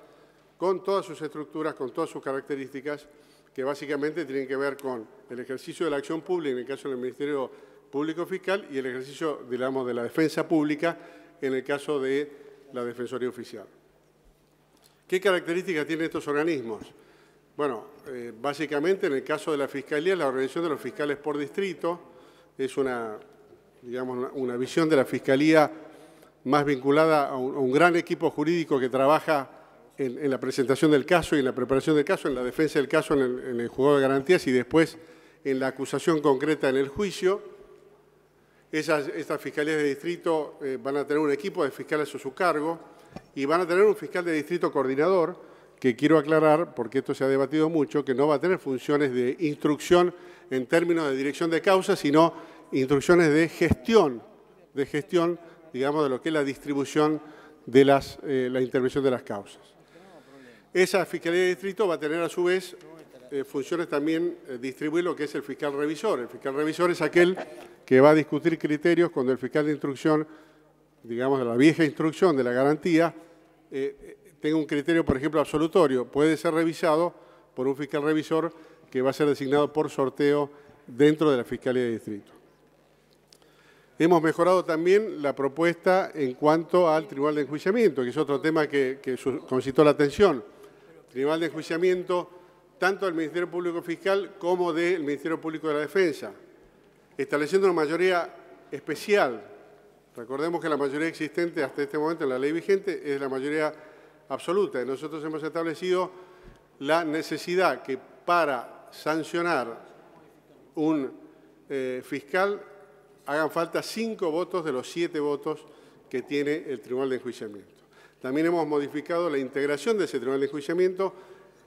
con todas sus estructuras, con todas sus características, que básicamente tienen que ver con el ejercicio de la acción pública, en el caso del Ministerio Público Fiscal, y el ejercicio, digamos, de la defensa pública, en el caso de la Defensoría Oficial. ¿Qué características tienen estos organismos? Bueno, eh, básicamente en el caso de la Fiscalía, la organización de los fiscales por distrito es una digamos, una visión de la Fiscalía más vinculada a un, gran equipo jurídico que trabaja en, la presentación del caso y en la preparación del caso, en la defensa del caso, en el, juego de garantías y después en la acusación concreta en el juicio. Esas, estas fiscalías de distrito eh, van a tener un equipo de fiscales a su cargo y van a tener un fiscal de distrito coordinador que quiero aclarar, porque esto se ha debatido mucho, que no va a tener funciones de instrucción en términos de dirección de causa, sino instrucciones de gestión, de gestión, digamos, de lo que es la distribución de las, eh, la intervención de las causas. Esa Fiscalía de Distrito va a tener a su vez eh, funciones también eh, distribuir lo que es el fiscal revisor. El fiscal revisor es aquel que va a discutir criterios cuando el fiscal de instrucción, digamos, de la vieja instrucción de la garantía, tenga un criterio, por ejemplo, absolutorio. Puede ser revisado por un fiscal revisor que va a ser designado por sorteo dentro de la Fiscalía de Distrito. Hemos mejorado también la propuesta en cuanto al Tribunal de Enjuiciamiento, que es otro tema que, que concitó la atención. Tribunal de Enjuiciamiento tanto del Ministerio Público Fiscal como del Ministerio Público de la Defensa, estableciendo una mayoría especial. Recordemos que la mayoría existente hasta este momento en la ley vigente es la mayoría absoluta. Y nosotros hemos establecido la necesidad que para sancionar un eh, fiscal hagan falta cinco votos de los siete votos que tiene el Tribunal de Enjuiciamiento. También hemos modificado la integración de ese Tribunal de Enjuiciamiento,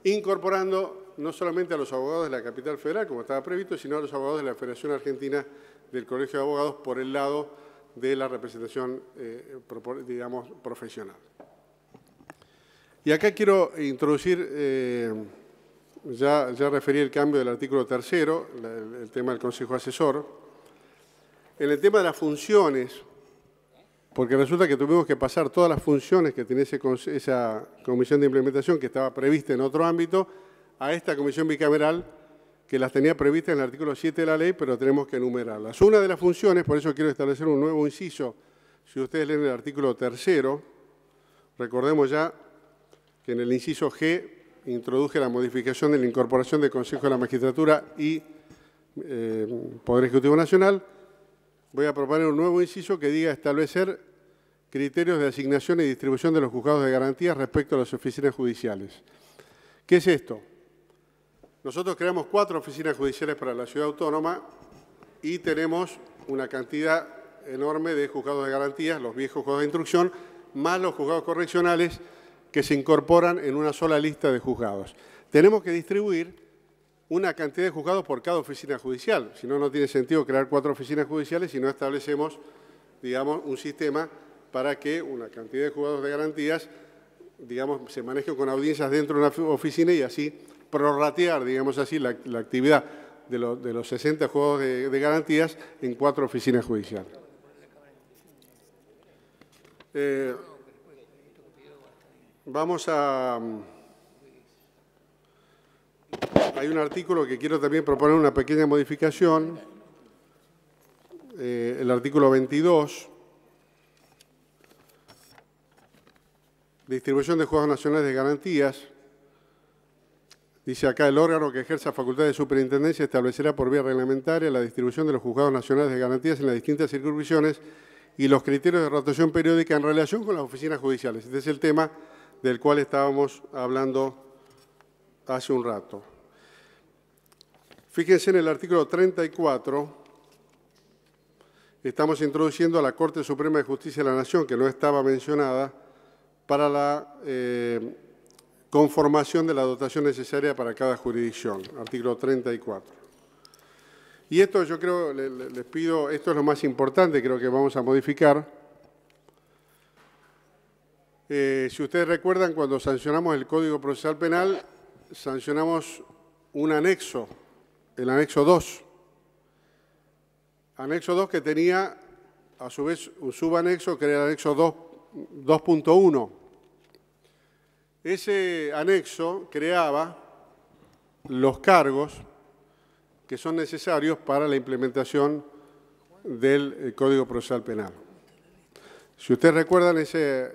incorporando no solamente a los abogados de la capital federal, como estaba previsto, sino a los abogados de la Federación Argentina del Colegio de Abogados por el lado de la representación, eh, digamos, profesional. Y acá quiero introducir, eh, ya, referí el cambio del artículo tercero, el tema del Consejo Asesor, en el tema de las funciones, porque resulta que tuvimos que pasar todas las funciones que tiene esa comisión de implementación que estaba prevista en otro ámbito a esta comisión bicameral que las tenía previstas en el artículo 7 de la ley, pero tenemos que enumerarlas. Una de las funciones, por eso quiero establecer un nuevo inciso, si ustedes leen el artículo tercero, recordemos ya que en el inciso G introduje la modificación de la incorporación del Consejo de la Magistratura y eh, Poder Ejecutivo Nacional, voy a proponer un nuevo inciso que diga establecer criterios de asignación y distribución de los juzgados de garantías respecto a las oficinas judiciales. ¿Qué es esto? Nosotros creamos cuatro oficinas judiciales para la ciudad autónoma y tenemos una cantidad enorme de juzgados de garantías, los viejos juzgados de instrucción, más los juzgados correccionales que se incorporan en una sola lista de juzgados. Tenemos que distribuir una cantidad de juzgados por cada oficina judicial. Si no, no tiene sentido crear cuatro oficinas judiciales si no establecemos, digamos, un sistema para que una cantidad de juzgados de garantías, digamos, se maneje con audiencias dentro de una oficina y así prorratear, digamos así, la, actividad de, los 60 juzgados de, garantías en cuatro oficinas judiciales. Eh, vamos a hay un artículo que quiero también proponer una pequeña modificación, eh, el artículo 22, distribución de Juzgados nacionales de garantías, Dice acá, el órgano que ejerza facultad de superintendencia establecerá por vía reglamentaria la distribución de los juzgados nacionales de garantías en las distintas circunscripciones y los criterios de rotación periódica en relación con las oficinas judiciales. Este es el tema del cual estábamos hablando hace un rato. Fíjense en el artículo 34, estamos introduciendo a la Corte Suprema de Justicia de la Nación, que no estaba mencionada, para la eh, conformación de la dotación necesaria para cada jurisdicción, artículo 34. Y esto yo creo, les pido, esto es lo más importante, creo que vamos a modificar. Eh, si ustedes recuerdan, cuando sancionamos el Código Procesal Penal, sancionamos un anexo el anexo 2. Anexo 2 que tenía a su vez un subanexo que era el anexo 2.1. Ese anexo creaba los cargos que son necesarios para la implementación del eh, Código Procesal Penal. Si ustedes recuerdan, ese,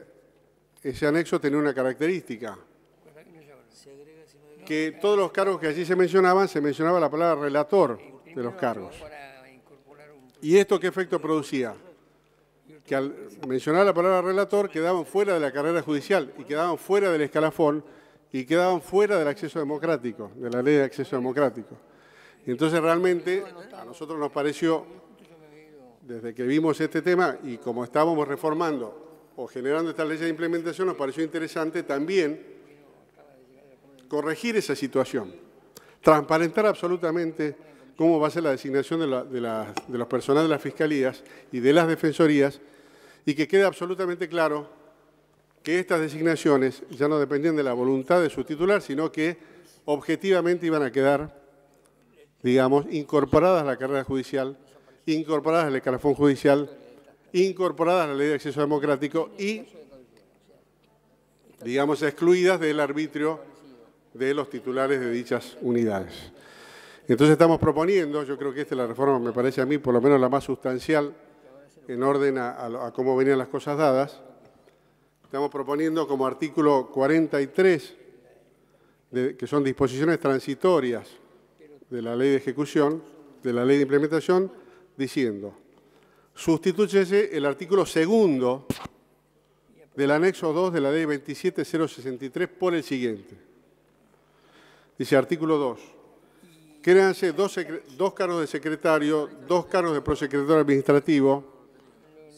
ese anexo tenía una característica que todos los cargos que allí se mencionaban, se mencionaba la palabra relator de los cargos. ¿Y esto qué efecto producía? Que al mencionar la palabra relator quedaban fuera de la carrera judicial y quedaban fuera del escalafón y quedaban fuera del acceso democrático, de la ley de acceso democrático. entonces realmente a nosotros nos pareció, desde que vimos este tema y como estábamos reformando o generando esta ley de implementación, nos pareció interesante también corregir esa situación, transparentar absolutamente cómo va a ser la designación de, los personales de las fiscalías y de las defensorías y que quede absolutamente claro que estas designaciones ya no dependían de la voluntad de su titular, sino que objetivamente iban a quedar, digamos, incorporadas a la carrera judicial, incorporadas al escalafón judicial, incorporadas a la ley de acceso democrático y, digamos, excluidas del arbitrio de los titulares de dichas unidades. Entonces estamos proponiendo, yo creo que esta es la reforma, me parece a mí, por lo menos la más sustancial, en orden a, cómo venían las cosas dadas, estamos proponiendo como artículo 43, que son disposiciones transitorias de la ley de ejecución, de la ley de implementación, diciendo, sustitúyese el artículo segundo del anexo 2 de la ley 27063 por el siguiente. Dice artículo 2. Créanse dos, dos cargos de secretario, dos cargos de prosecretario administrativo,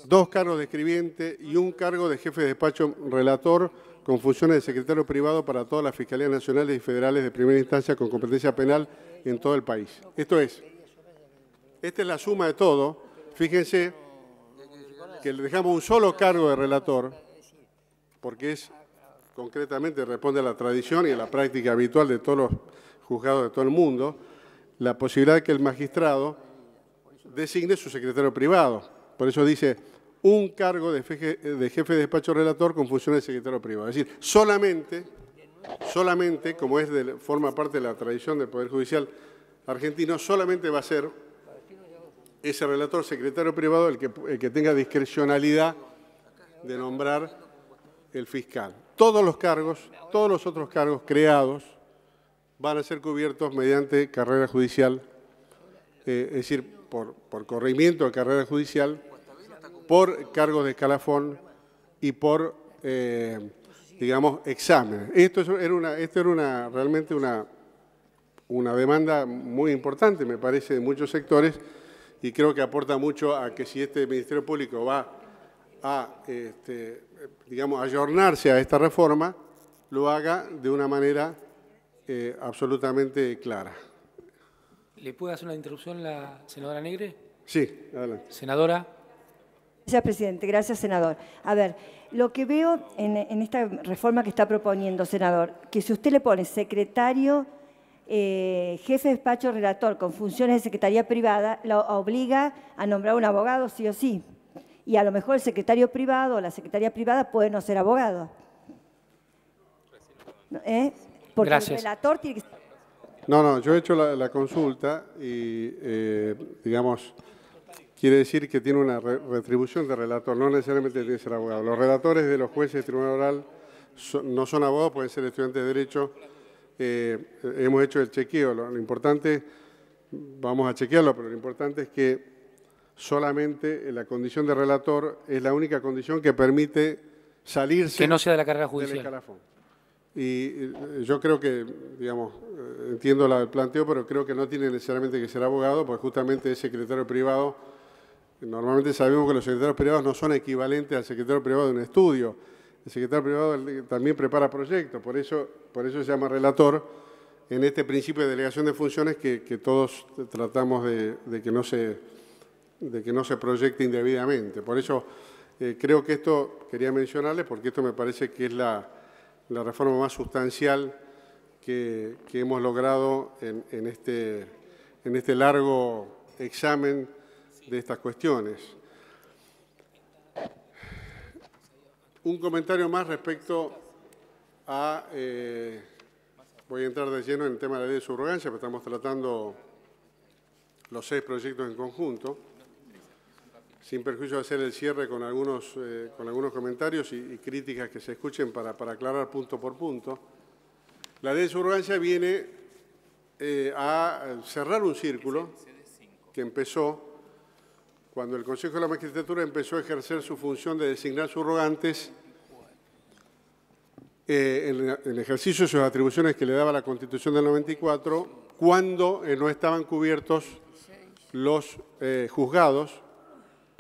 dos cargos de escribiente y un cargo de jefe de despacho relator con funciones de secretario privado para todas las fiscalías nacionales y federales de primera instancia con competencia penal en todo el país. Esto es, esta es la suma de todo. Fíjense que le dejamos un solo cargo de relator, porque es concretamente responde a la tradición y a la práctica habitual de todos los juzgados de todo el mundo, la posibilidad de que el magistrado designe su secretario privado. Por eso dice un cargo de jefe de, despacho relator con funciones de secretario privado. Es decir, solamente, solamente, como es de, forma parte de la tradición del Poder Judicial argentino, solamente va a ser ese relator secretario privado el que tenga discrecionalidad de nombrar el fiscal todos los cargos, todos los otros cargos creados van a ser cubiertos mediante carrera judicial, eh, es decir, por, por corrimiento de carrera judicial, por cargos de escalafón y por, eh, digamos, exámenes. Esto era, una, esto era una, realmente una, una demanda muy importante, me parece, de muchos sectores y creo que aporta mucho a que si este Ministerio Público va a este, digamos, ayornarse a esta reforma, lo haga de una manera eh, absolutamente clara. ¿Le puede hacer una interrupción la senadora Negre? Sí, adelante. Senadora. Gracias, presidente. Gracias, senador. A ver, lo que veo en, esta reforma que está proponiendo, senador, que si usted le pone secretario, eh, jefe de despacho relator con funciones de secretaría privada, lo obliga a nombrar un abogado, sí o sí y a lo mejor el secretario privado o la secretaria privada puede no ser abogado. ¿Eh? Porque Gracias. el relator No, no, yo he hecho la, consulta y, eh, digamos, quiere decir que tiene una retribución de relator, no necesariamente tiene que ser abogado. Los relatores de los jueces de tribunal oral no son abogados, pueden ser estudiantes de derecho. Eh, hemos hecho el chequeo, lo importante, vamos a chequearlo, pero lo importante es que solamente la condición de relator es la única condición que permite salirse... Que no sea de la carrera judicial. Y eh, yo creo que, digamos, eh, entiendo el planteo, pero creo que no tiene necesariamente que ser abogado, porque justamente es secretario privado. Normalmente sabemos que los secretarios privados no son equivalentes al secretario privado de un estudio. El secretario privado eh, también prepara proyectos, por eso, por eso se llama relator en este principio de delegación de funciones que, todos tratamos de que no se de que no se proyecte indebidamente. Por eso eh, creo que esto, quería mencionarles, porque esto me parece que es la, reforma más sustancial que, hemos logrado este, en, este, largo examen de estas cuestiones. Un comentario más respecto a... Eh, voy a entrar de lleno en el tema de la ley de subrogancia, pero estamos tratando los seis proyectos en conjunto sin perjuicio de hacer el cierre con algunos, eh, con algunos comentarios y, críticas que se escuchen para, para, aclarar punto por punto, la ley de subrogancia viene eh, a cerrar un círculo que empezó cuando el Consejo de la Magistratura empezó a ejercer su función de designar subrogantes eh, en, en, ejercicio de sus atribuciones que le daba la Constitución del 94, cuando no estaban cubiertos los juzgados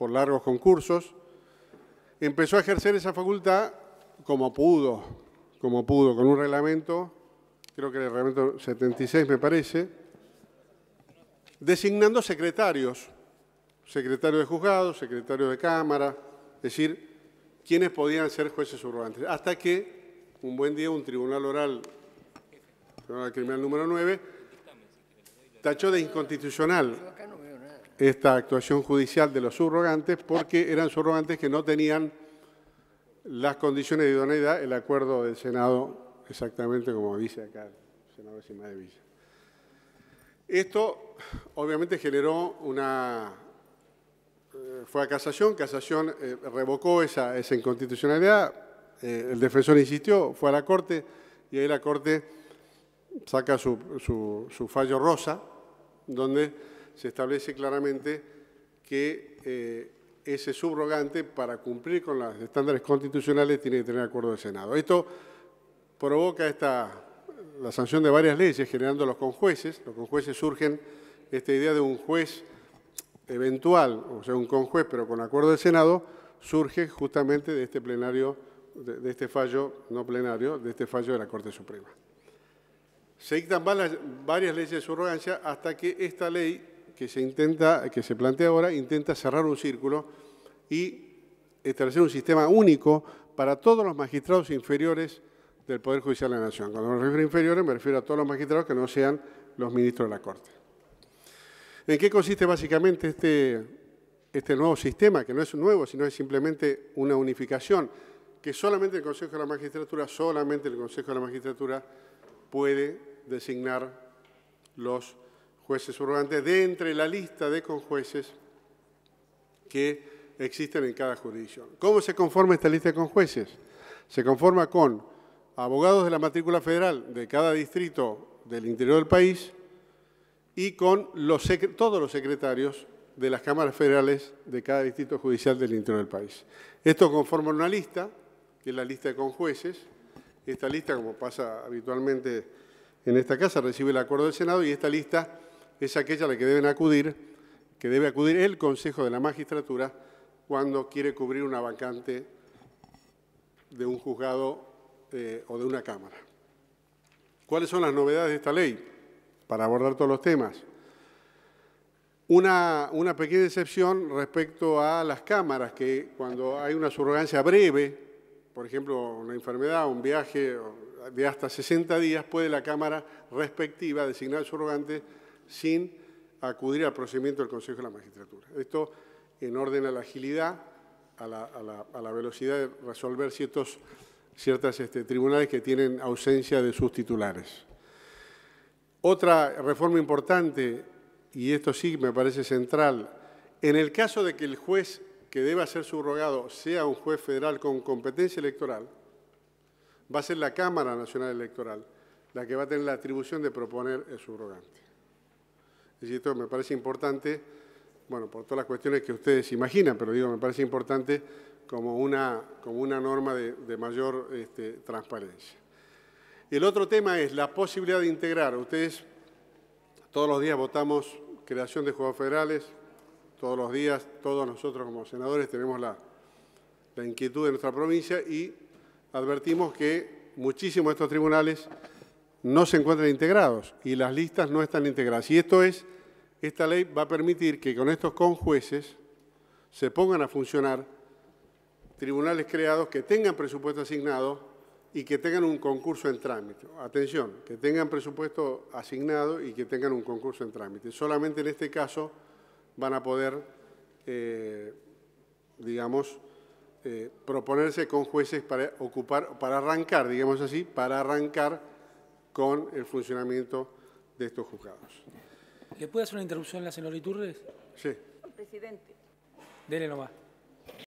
por largos concursos, empezó a ejercer esa facultad como pudo, como pudo, con un reglamento, creo que el reglamento 76 me parece, designando secretarios, secretario de juzgado, secretario de cámara, es decir, quienes podían ser jueces subrogantes hasta que un buen día un tribunal oral, tribunal criminal número 9, tachó de inconstitucional esta actuación judicial de los subrogantes porque eran subrogantes que no tenían las condiciones de idoneidad, el acuerdo del Senado, exactamente como dice acá el senador Sima de Villa. Esto obviamente generó una... Eh, fue a casación, casación eh, revocó esa, inconstitucionalidad, eh, el defensor insistió, fue a la Corte y ahí la Corte saca su fallo rosa, donde se establece claramente que eh, ese subrogante, para cumplir con los estándares constitucionales, tiene que tener acuerdo del Senado. Esto provoca esta, la sanción de varias leyes, generando los conjueces. Los conjueces surgen esta idea de un juez eventual, o sea, un conjuez, pero con acuerdo del Senado, surge justamente de este plenario, de, este fallo, no plenario, de este fallo de la Corte Suprema. Se dictan varias, varias leyes de subrogancia hasta que esta ley que se, intenta, que se plantea ahora intenta cerrar un círculo y establecer un sistema único para todos los magistrados inferiores del Poder Judicial de la Nación. Cuando me refiero a inferiores, me refiero a todos los magistrados que no sean los ministros de la Corte. ¿En qué consiste básicamente este, este nuevo sistema? Que no es nuevo, sino es simplemente una unificación, que solamente el Consejo de la Magistratura, solamente el Consejo de la Magistratura puede designar los jueces subrogantes de entre la lista de conjueces que existen en cada jurisdicción. ¿Cómo se conforma esta lista de conjueces? Se conforma con abogados de la matrícula federal de cada distrito del interior del país y con todos los secretarios de las cámaras federales de cada distrito judicial del interior del país. Esto conforma una lista, que es la lista de conjueces. Esta lista, como pasa habitualmente en esta casa, recibe el acuerdo del Senado y esta lista es aquella a la que deben acudir, que debe acudir el Consejo de la Magistratura cuando quiere cubrir una vacante de un juzgado eh, o de una Cámara. ¿Cuáles son las novedades de esta ley? Para abordar todos los temas. Una, pequeña excepción respecto a las cámaras, que cuando hay una surrogancia breve, por ejemplo, una enfermedad, un viaje de hasta 60 días, puede la cámara respectiva designar al subrogante sin acudir al procedimiento del Consejo de la Magistratura. Esto en orden a la agilidad, a la, velocidad de resolver ciertos ciertas este, tribunales que tienen ausencia de sus titulares. Otra reforma importante, y esto sí me parece central, en el caso de que el juez que deba ser subrogado sea un juez federal con competencia electoral, va a ser la Cámara Nacional Electoral la que va a tener la atribución de proponer el subrogante decir, esto me parece importante, bueno, por todas las cuestiones que ustedes imaginan, pero digo, me parece importante como una, como una norma de, mayor este, transparencia. El otro tema es la posibilidad de integrar. Ustedes todos los días votamos creación de juegos federales, todos los días, todos nosotros como senadores tenemos la, la inquietud de nuestra provincia y advertimos que muchísimos de estos tribunales no se encuentran integrados y las listas no están integradas. Y esto es, esta ley va a permitir que con estos conjueces se pongan a funcionar tribunales creados que tengan presupuesto asignado y que tengan un concurso en trámite. Atención, que tengan presupuesto asignado y que tengan un concurso en trámite. Solamente en este caso van a poder, eh, digamos, eh, proponerse con jueces para ocupar, para arrancar, digamos así, para arrancar con el funcionamiento de estos juzgados. ¿Le puede hacer una interrupción la señora Iturres? Sí. Presidente. Dele nomás.